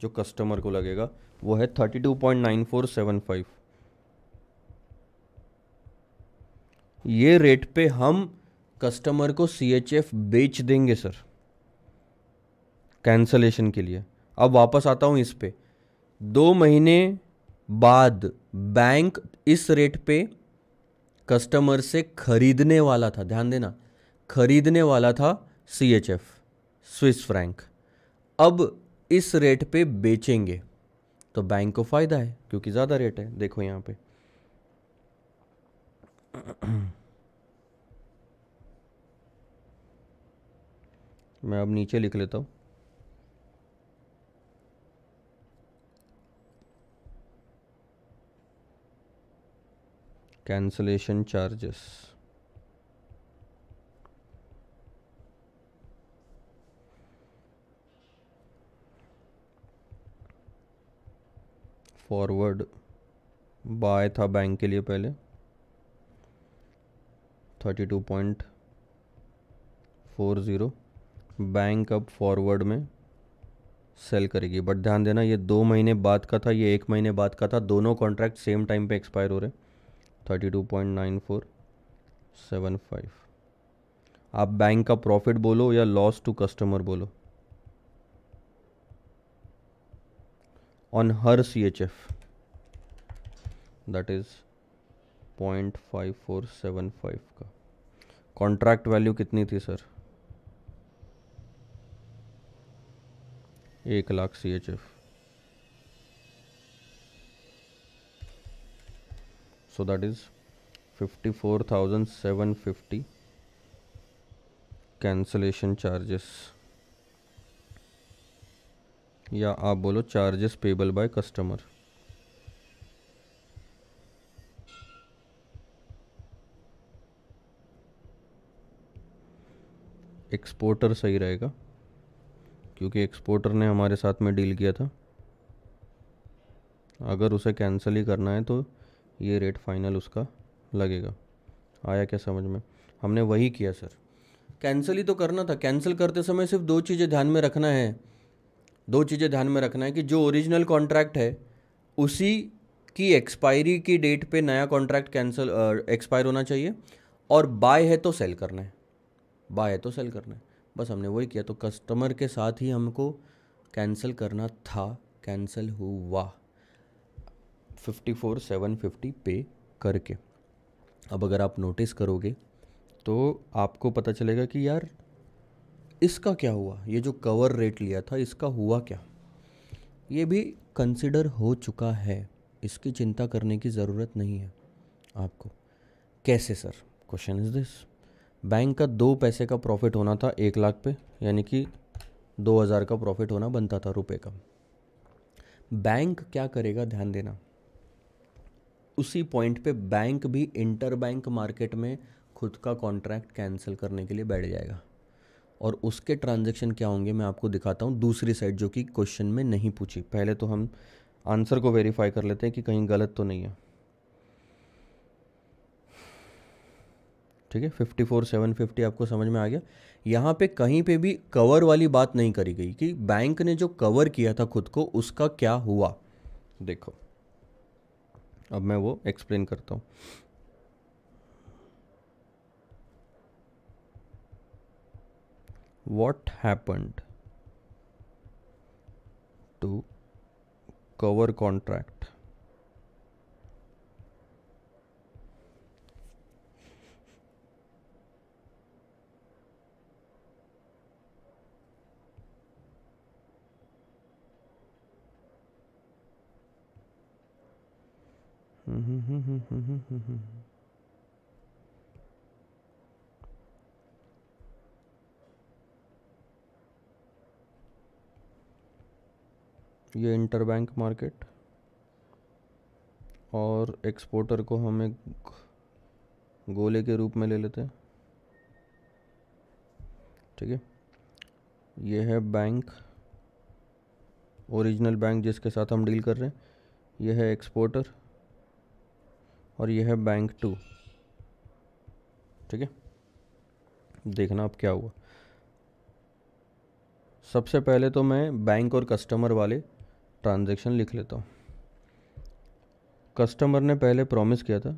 जो कस्टमर को लगेगा वो है 32.9475 ये रेट पे हम कस्टमर को सी एच एफ बेच देंगे सर कैंसलेशन के लिए अब वापस आता हूँ इस पर दो महीने बाद बैंक इस रेट पे कस्टमर से खरीदने वाला था ध्यान देना खरीदने वाला था C H F Swiss franc अब इस रेट पे बेचेंगे तो बैंक को फ़ायदा है क्योंकि ज़्यादा रेट है देखो यहाँ पे मैं अब नीचे लिख लेता हूँ कैंसलेशन चार्जेस फॉरवर्ड बाय था बैंक के लिए पहले thirty two point four zero bank अब फॉरवर्ड में सेल करेगी बट ध्यान देना ये दो महीने बाद का था ये एक महीने बाद का था दोनों कॉन्ट्रैक्ट सेम टाइम पे एक्सपायर हो रहे thirty two point nine four seven five आप बैंक का प्रॉफिट बोलो या लॉस टू कस्टमर बोलो ऑन हर C H F that is point five four seven five का कॉन्ट्रैक्ट वैल्यू कितनी थी सर एक lakh C H F so that is fifty four thousand seven fifty cancellation charges या आप बोलो charges payable by customer exporter सही रहेगा क्योंकि एक्सपोर्टर ने हमारे साथ में डील किया था अगर उसे कैंसिल ही करना है तो ये रेट फाइनल उसका लगेगा आया क्या समझ में हमने वही किया सर कैंसिल ही तो करना था कैंसिल करते समय सिर्फ दो चीज़ें ध्यान में रखना है दो चीज़ें ध्यान में रखना है कि जो ओरिजिनल कॉन्ट्रैक्ट है उसी की एक्सपायरी की डेट पे नया कॉन्ट्रैक्ट कैंसिल एक्सपायर होना चाहिए और बाय है तो सेल करना है बाय है तो सेल करना है बस हमने वही किया तो कस्टमर के साथ ही हमको कैंसिल करना था कैंसिल हुआ फिफ्टी फोर सेवन फिफ्टी पे करके अब अगर आप नोटिस करोगे तो आपको पता चलेगा कि यार इसका क्या हुआ ये जो कवर रेट लिया था इसका हुआ क्या ये भी कंसिडर हो चुका है इसकी चिंता करने की ज़रूरत नहीं है आपको कैसे sir question is this bank का दो पैसे का प्रॉफिट होना था एक लाख पे यानी कि दो हज़ार का प्रॉफिट होना बनता था रुपए का बैंक क्या करेगा ध्यान देना उसी पॉइंट पे बैंक भी इंटर बैंक मार्केट में खुद का कॉन्ट्रैक्ट कैंसिल करने के लिए बैठ जाएगा और उसके ट्रांजेक्शन क्या होंगे मैं आपको दिखाता हूँ दूसरी साइड जो कि क्वेश्चन में नहीं पूछी पहले तो हम आंसर को वेरीफाई कर लेते हैं कि कहीं गलत तो नहीं है ठीक है फिफ्टी फोर सेवन फिफ्टी आपको समझ में आ गया यहाँ पे कहीं पे भी कवर वाली बात नहीं करी गई कि बैंक ने जो कवर किया था खुद को उसका क्या हुआ देखो अब मैं वो एक्सप्लेन करता हूँ what happened to cover contract ये इंटरबैंक मार्केट और एक्सपोर्टर को हम एक गोले के रूप में ले लेते हैं ठीक है ये है बैंक ओरिजिनल बैंक जिसके साथ हम डील कर रहे हैं यह है एक्सपोर्टर और यह है बैंक टू ठीक है देखना अब क्या हुआ सबसे पहले तो मैं बैंक और कस्टमर वाले ट्रांजैक्शन लिख लेता हूँ कस्टमर ने पहले प्रॉमिस किया था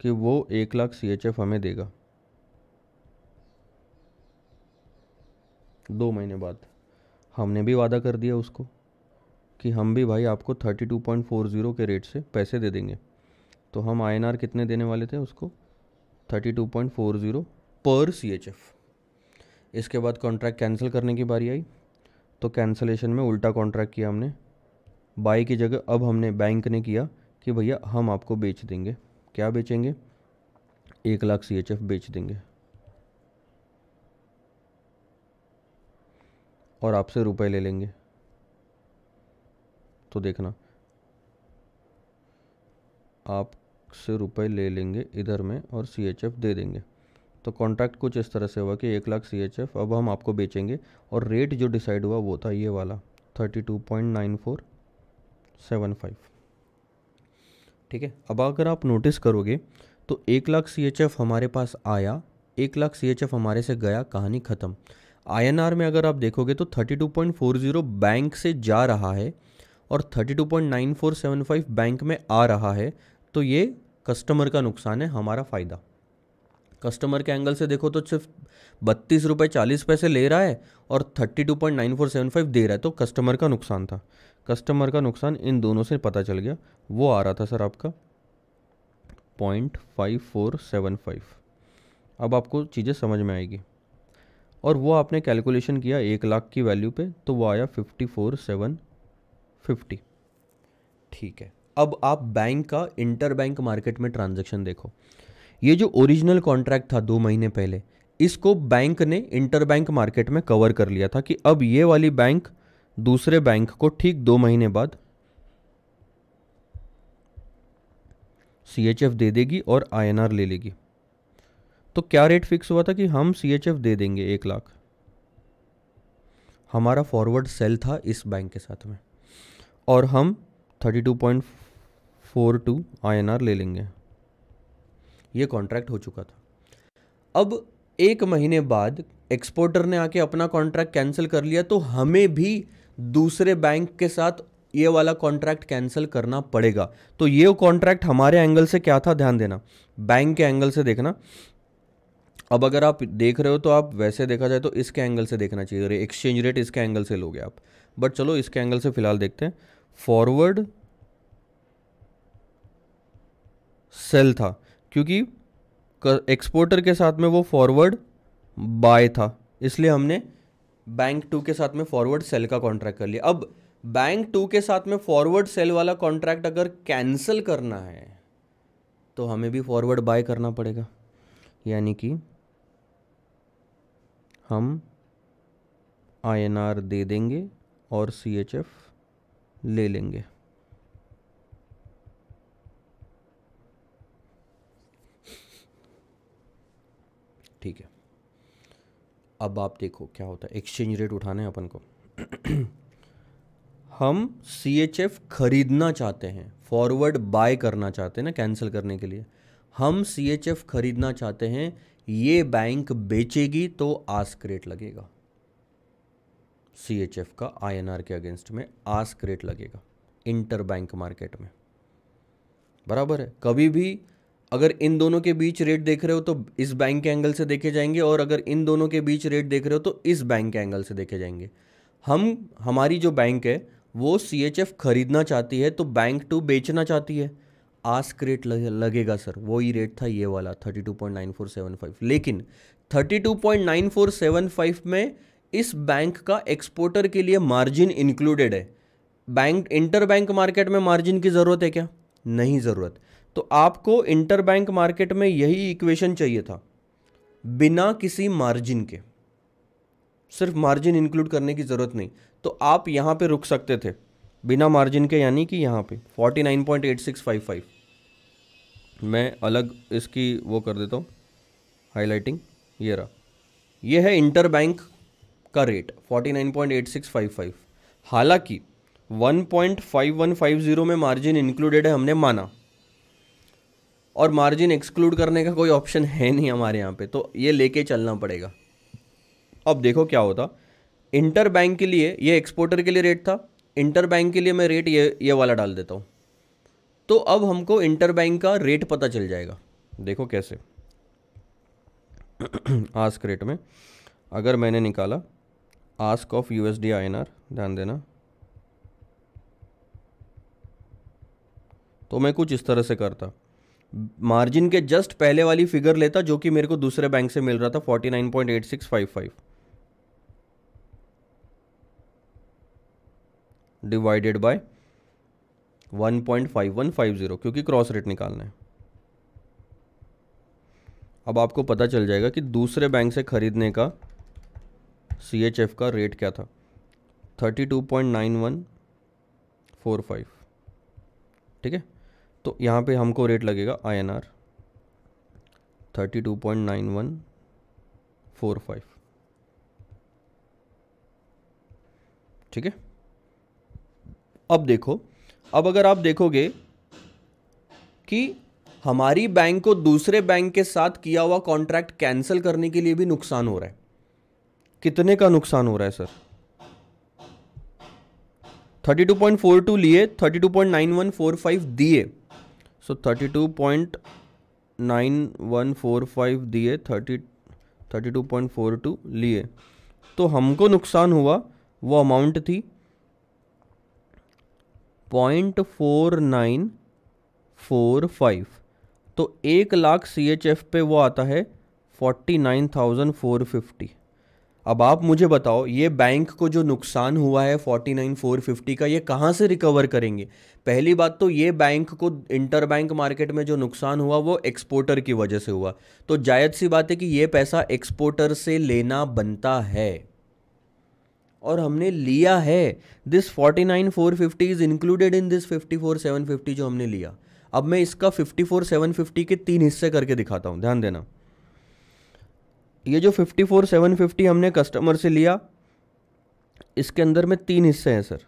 कि वो एक लाख सी एच एफ हमें देगा दो महीने बाद हमने भी वादा कर दिया उसको कि हम भी भाई आपको thirty two point four zero के रेट से पैसे दे देंगे तो हम आई कितने देने वाले थे उसको thirty two point four zero पर सी एच एफ़ इसके बाद कॉन्ट्रैक्ट कैंसिल करने की बारी आई तो कैंसलेशन में उल्टा कॉन्ट्रैक्ट किया हमने बाई की जगह अब हमने बैंक ने किया कि भैया हम आपको बेच देंगे क्या बेचेंगे एक लाख सी एच एफ़ बेच देंगे और आपसे रुपए ले लेंगे तो देखना आप से रुपए ले लेंगे इधर में और सी दे देंगे तो कॉन्ट्रैक्ट कुछ इस तरह से हुआ कि एक लाख सी अब हम आपको बेचेंगे और रेट जो डिसाइड हुआ वो था ये वाला thirty two point nine four seven five ठीक है अब अगर आप नोटिस करोगे तो एक लाख सी हमारे पास आया एक लाख सी हमारे से गया कहानी ख़त्म आर में अगर आप देखोगे तो thirty two point four zero bank से जा रहा है और thirty two point nine four seven five bank में आ रहा है तो ये कस्टमर का नुकसान है हमारा फ़ायदा कस्टमर के एंगल से देखो तो सिर्फ बत्तीस रुपये चालीस पैसे ले रहा है और thirty two point nine four seven five दे रहा है तो कस्टमर का नुकसान था कस्टमर का नुकसान इन दोनों से पता चल गया वो आ रहा था सर आपका point five four seven five अब आपको चीज़ें समझ में आएगी और वो आपने कैलकुलेशन किया एक लाख की वैल्यू पे तो वो आया फिफ्टी फोर सेवन फिफ्टी ठीक है अब आप बैंक का इंटर बैंक मार्केट में ट्रांजेक्शन देखो ये जो ओरिजिनल कॉन्ट्रैक्ट था दो महीने पहले इसको बैंक ने इंटर बैंक मार्केट में कवर कर लिया था कि अब ये वाली बैंक दूसरे बैंक को ठीक दो महीने बाद सी दे देगी और आई ले लेगी तो क्या रेट फिक्स हुआ था कि हम सी दे देंगे एक लाख हमारा फॉरवर्ड सेल था इस बैंक के साथ में और हम पॉइंट फोर टू आई ले लेंगे ये कॉन्ट्रैक्ट हो चुका था अब एक महीने बाद एक्सपोर्टर ने आके अपना कॉन्ट्रैक्ट कैंसिल कर लिया तो हमें भी दूसरे बैंक के साथ ये वाला कॉन्ट्रैक्ट कैंसिल करना पड़ेगा तो ये कॉन्ट्रैक्ट हमारे एंगल से क्या था ध्यान देना बैंक के एंगल से देखना अब अगर आप देख रहे हो तो आप वैसे देखा जाए तो इसके एंगल से देखना चाहिए एक्सचेंज रेट इसके एंगल से लोगे आप बट चलो इसके एंगल से फिलहाल देखते हैं फॉरवर्ड सेल था क्योंकि एक्सपोर्टर के साथ में वो फॉरवर्ड बाय था इसलिए हमने बैंक टू के साथ में फॉरवर्ड सेल का कॉन्ट्रैक्ट कर लिया अब बैंक टू के साथ में फॉरवर्ड सेल वाला कॉन्ट्रैक्ट अगर कैंसिल करना है तो हमें भी फॉरवर्ड बाय करना पड़ेगा यानी कि हम आईएनआर दे देंगे और सीएचएफ ले लेंगे ठीक है अब आप देखो क्या होता है एक्सचेंज रेट उठाने अपन को हम सी एच एफ खरीदना चाहते हैं फॉरवर्ड बाय करना चाहते हैं ना कैंसिल करने के लिए हम सी एच एफ खरीदना चाहते हैं ये बैंक बेचेगी तो आस्क रेट लगेगा सी एच एफ का आई एन आर के अगेंस्ट में आस्क रेट लगेगा इंटर बैंक मार्केट में बराबर है कभी भी अगर इन दोनों के बीच रेट देख रहे हो तो इस बैंक के एंगल से देखे जाएंगे और अगर इन दोनों के बीच रेट देख रहे हो तो इस बैंक के एंगल से देखे जाएंगे हम हमारी जो बैंक है वो सी एच एफ खरीदना चाहती है तो बैंक टू बेचना चाहती है आस्क रेट लगेगा सर वो ही रेट था ये वाला thirty two point nine four seven five लेकिन thirty two point nine four seven five में इस बैंक का एक्सपोर्टर के लिए मार्जिन इंक्लूडेड है बैंक इंटर बैंक मार्केट में मार्जिन की ज़रूरत है क्या नहीं ज़रूरत तो आपको इंटरबैंक मार्केट में यही इक्वेशन चाहिए था बिना किसी मार्जिन के सिर्फ मार्जिन इंक्लूड करने की ज़रूरत नहीं तो आप यहाँ पे रुक सकते थे बिना मार्जिन के यानी कि यहाँ पे 49.8655 मैं अलग इसकी वो कर देता हूँ हाईलाइटिंग ये रहा ये है इंटर बैंक का रेट 49.8655 हालांकि 1.5150 में मार्जिन इंक्लूडेड है हमने माना और मार्जिन एक्सक्लूड करने का कोई ऑप्शन है नहीं हमारे यहाँ पे तो ये लेके चलना पड़ेगा अब देखो क्या होता इंटर बैंक के लिए ये एक्सपोर्टर के लिए रेट था इंटर बैंक के लिए मैं रेट ये ये वाला डाल देता हूँ तो अब हमको इंटर बैंक का रेट पता चल जाएगा देखो कैसे आस्क रेट में अगर मैंने निकाला ask of U S D I N R ध्यान देना तो मैं कुछ इस तरह से करता मार्जिन के जस्ट पहले वाली फिगर लेता जो कि मेरे को दूसरे बैंक से मिल रहा था 49.8655 डिवाइडेड बाय 1.5150 क्योंकि क्रॉस रेट निकालना है अब आपको पता चल जाएगा कि दूसरे बैंक से ख़रीदने का सी एच एफ का रेट क्या था thirty two point nine one four five ठीक है तो यहाँ पे हमको रेट लगेगा I N R thirty two point nine one four five ठीक है अब देखो अब अगर आप देखोगे कि हमारी बैंक को दूसरे बैंक के साथ किया हुआ कॉन्ट्रैक्ट कैंसिल करने के लिए भी नुकसान हो रहा है कितने का नुकसान हो रहा है सर 32.42 लिए 32.9145 दिए so thirty two point nine one four five दिए thirty thirty two point four two लिए तो हमको नुकसान हुआ वो अमाउंट थी point four nine four five तो एक लाख सी एच एफ पे वो आता है forty nine thousand four fifty अब आप मुझे बताओ ये बैंक को जो नुकसान हुआ है फोर्टी नाइन फोर फिफ्टी का ये कहाँ से रिकवर करेंगे पहली बात तो ये बैंक को इंटर बैंक मार्केट में जो नुकसान हुआ वो एक्सपोर्टर की वजह से हुआ तो जायद सी बात है कि ये पैसा एक्सपोर्टर से लेना बनता है और हमने लिया है this forty nine four fifty is included in this fifty four seven fifty जो हमने लिया अब मैं इसका फिफ्टी फोर सेवन फिफ्टी के तीन हिस्से करके दिखाता हूँ ध्यान देना ये जो फिफ्टी फोर सेवन फिफ्टी हमने कस्टमर से लिया इसके अंदर में तीन हिस्से हैं सर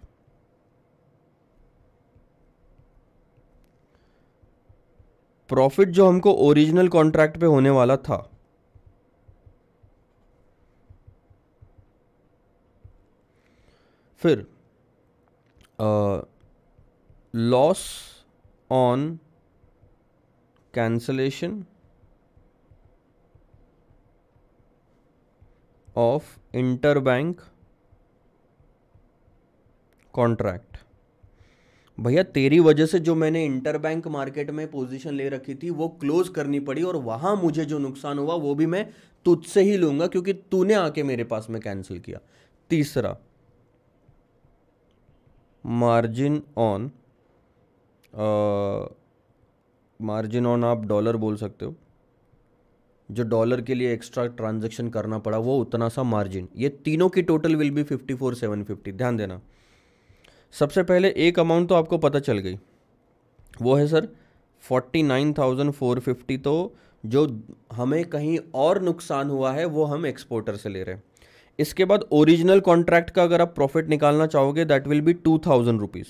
प्रॉफिट जो हमको ओरिजिनल कॉन्ट्रैक्ट पे होने वाला था फिर loss on cancellation inter bank contract भैया तेरी वजह से जो मैंने इंटरबैंक मार्केट में पोजीशन ले रखी थी वो क्लोज करनी पड़ी और वहां मुझे जो नुकसान हुआ वो भी मैं तुझसे ही लूंगा क्योंकि तूने आके मेरे पास में कैंसिल किया तीसरा मार्जिन ऑन मार्जिन ऑन आप डॉलर बोल सकते हो जो डॉलर के लिए एक्स्ट्रा ट्रांजेक्शन करना पड़ा वो उतना सा मार्जिन ये तीनों की total will be fifty four seven fifty ध्यान देना सबसे पहले एक अमाउंट तो आपको पता चल गई वो है sir forty nine thousand four fifty तो जो हमें कहीं और नुकसान हुआ है वो हम एक्सपोर्टर से ले रहे हैं इसके बाद ओरिजिनल कॉन्ट्रैक्ट का अगर आप प्रॉफिट निकालना चाहोगे that will be two thousand rupees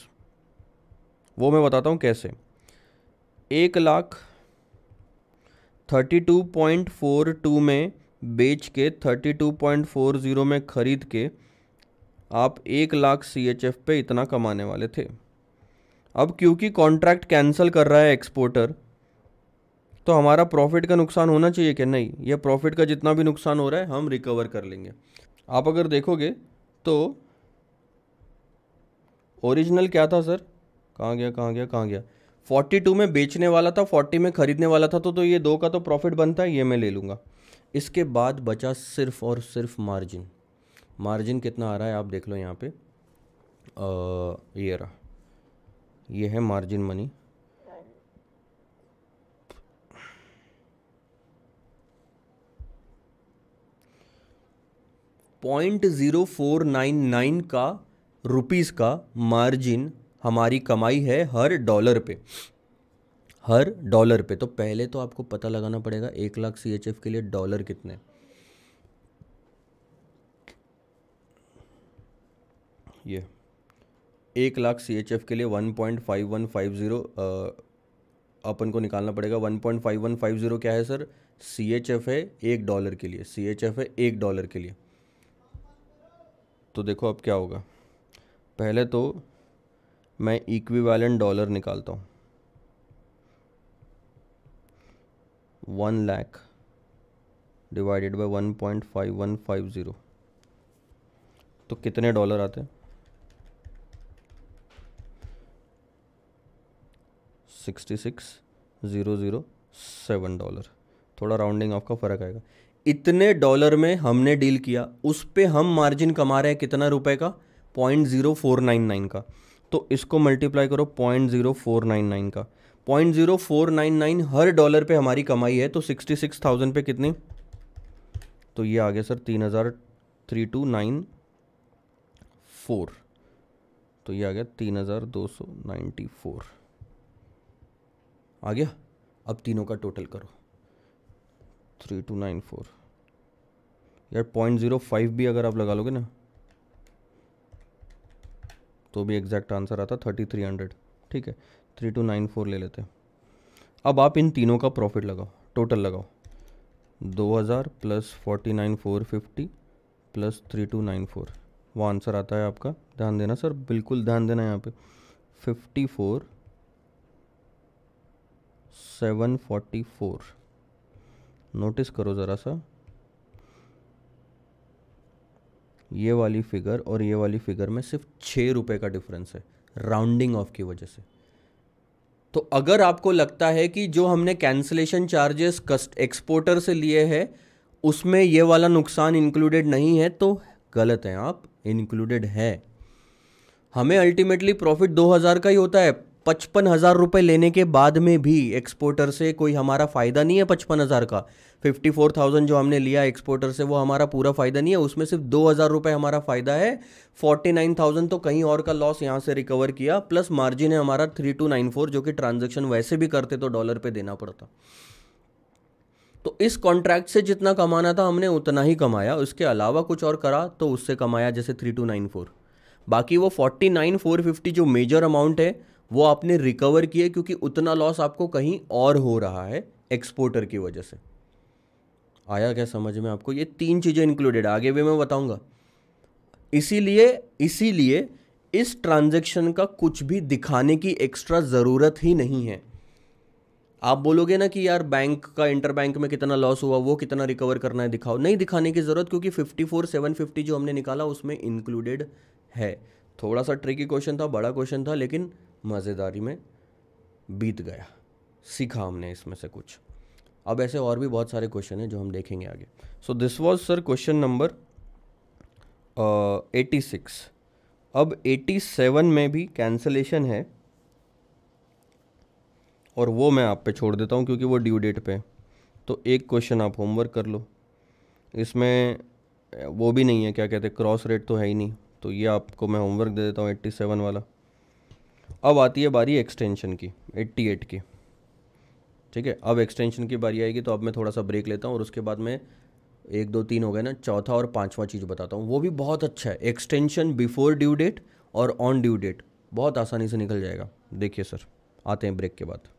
वो मैं बताता हूँ कैसे एक लाख 32.42 में बेच के 32.40 में ख़रीद के आप एक लाख सी एच एफ पे इतना कमाने वाले थे अब क्योंकि कॉन्ट्रैक्ट कैंसिल कर रहा है एक्सपोर्टर तो हमारा प्रॉफिट का नुकसान होना चाहिए कि नहीं यह प्रॉफिट का जितना भी नुकसान हो रहा है हम रिकवर कर लेंगे आप अगर देखोगे तो ओरिजिनल क्या था सर कहाँ गया कहाँ गया कहाँ गया फोर्टी टू में बेचने वाला था फोर्टी में ख़रीदने वाला था तो तो ये दो का तो प्रॉफिट बनता है ये मैं ले लूँगा इसके बाद बचा सिर्फ और सिर्फ मार्जिन मार्जिन कितना आ रहा है आप देख लो यहाँ पे आ, ये रहा ये है margin money point zero four nine nine का रुपीज़ का मार्जिन हमारी कमाई है हर डॉलर पे हर डॉलर पे तो पहले तो आपको पता लगाना पड़ेगा एक लाख सी एच एफ के लिए डॉलर कितने ये एक लाख सी एच एफ के लिए one point five one five zero अपन को निकालना पड़ेगा one point five one five zero क्या है सर सी एच एफ है एक डॉलर के लिए सी एच एफ है एक डॉलर के लिए तो देखो अब क्या होगा पहले तो मैं इक्विवेलेंट डॉलर निकालता हूँ one lakh divided by one point five one five zero तो कितने डॉलर आते हैं sixty six zero zero seven dollar थोड़ा राउंडिंग ऑफ का फ़र्क आएगा इतने डॉलर में हमने डील किया उस पर हम मार्जिन कमा रहे हैं कितना रुपए का point zero four nine nine का तो इसको मल्टीप्लाई करो point zero four nine nine का point zero four nine nine हर डॉलर पे हमारी कमाई है तो सिक्सटी सिक्स थाउजेंड पे कितनी तो ये आ गया सर तीन हज़ार थ्री टू नाइन फोर तो ये आ गया तीन हज़ार दो सौ नाइन्टी फोर आ गया अब तीनों का टोटल करो थ्री टू नाइन फोर यार पॉइंट ज़ीरो फाइव भी अगर आप लगा लोगे ना तो भी एग्जैक्ट आंसर आता थर्टी थ्री हंड्रेड ठीक है थ्री टू नाइन फोर ले लेते हैं अब आप इन तीनों का प्रॉफिट लगाओ टोटल लगाओ दो हज़ार plus forty nine four fifty plus three two nine four वो आंसर आता है आपका ध्यान देना सर बिल्कुल ध्यान देना यहाँ पे fifty four seven forty four notice करो ज़रा सा ये वाली फिगर और ये वाली फिगर में सिर्फ छः रुपये का डिफरेंस है राउंडिंग ऑफ की वजह से तो अगर आपको लगता है कि जो हमने कैंसलेशन चार्जेस कस्ट एक्सपोर्टर से लिए हैं उसमें ये वाला नुकसान इंक्लूडेड नहीं है तो गलत हैं आप इंक्लूडेड है हमें अल्टीमेटली प्रॉफिट 2000 का ही होता है पचपन हज़ार रुपये लेने के बाद में भी एक्सपोर्टर से कोई हमारा फ़ायदा नहीं है पचपन हज़ार का फिफ्टी फोर थाउजेंड जो हमने लिया एक्सपोर्टर से वो हमारा पूरा फ़ायदा नहीं है उसमें सिर्फ दो हज़ार रुपये हमारा फ़ायदा है फोर्टी नाइन थाउजेंड तो कहीं और का लॉस यहाँ से रिकवर किया प्लस मार्जिन है हमारा थ्री टू नाइन फोर जो कि ट्रांजेक्शन वैसे भी करते तो डॉलर पर देना पड़ता तो इस कॉन्ट्रैक्ट से जितना कमाना था हमने उतना ही कमाया उसके अलावा कुछ और करा तो उससे कमाया जैसे थ्री टू नाइन फोर बाकी वो फोर्टी नाइन फोर फिफ्टी जो मेजर अमाउंट है वो आपने रिकवर किए क्योंकि उतना लॉस आपको कहीं और हो रहा है एक्सपोर्टर की वजह से आया क्या समझ में आपको ये तीन चीज़ें इंक्लूडेड आगे भी मैं बताऊंगा इसीलिए इसीलिए इस ट्रांजेक्शन का कुछ भी दिखाने की एक्स्ट्रा ज़रूरत ही नहीं है आप बोलोगे ना कि यार बैंक का इंटर बैंक में कितना लॉस हुआ वो कितना रिकवर करना है दिखाओ नहीं दिखाने की ज़रूरत क्योंकि फिफ्टी फोर सेवन फिफ्टी जो हमने निकाला उसमें इंक्लूडेड है थोड़ा सा ट्रिकी क्वेश्चन था बड़ा क्वेश्चन था लेकिन मज़ेदारी में बीत गया सीखा हमने इसमें से कुछ अब ऐसे और भी बहुत सारे क्वेश्चन हैं जो हम देखेंगे आगे so this was sir question number eighty six अब एटी सेवन में भी कैंसलेशन है और वो मैं आप पे छोड़ देता हूँ क्योंकि वो ड्यू डेट पे तो एक क्वेश्चन आप होमवर्क कर लो इसमें वो भी नहीं है क्या कहते क्रॉस रेट तो है ही नहीं तो ये आपको मैं होमवर्क दे देता हूँ एट्टी सेवन वाला अब आती है बारी एक्सटेंशन की एट्टी एट की ठीक है अब एक्सटेंशन की बारी आएगी तो अब मैं थोड़ा सा ब्रेक लेता हूँ और उसके बाद में एक दो तीन हो गए ना चौथा और पांचवा चीज़ बताता हूँ वो भी बहुत अच्छा है एक्सटेंशन बिफोर ड्यू डेट और ऑन ड्यू डेट बहुत आसानी से निकल जाएगा देखिए सर आते हैं ब्रेक के बाद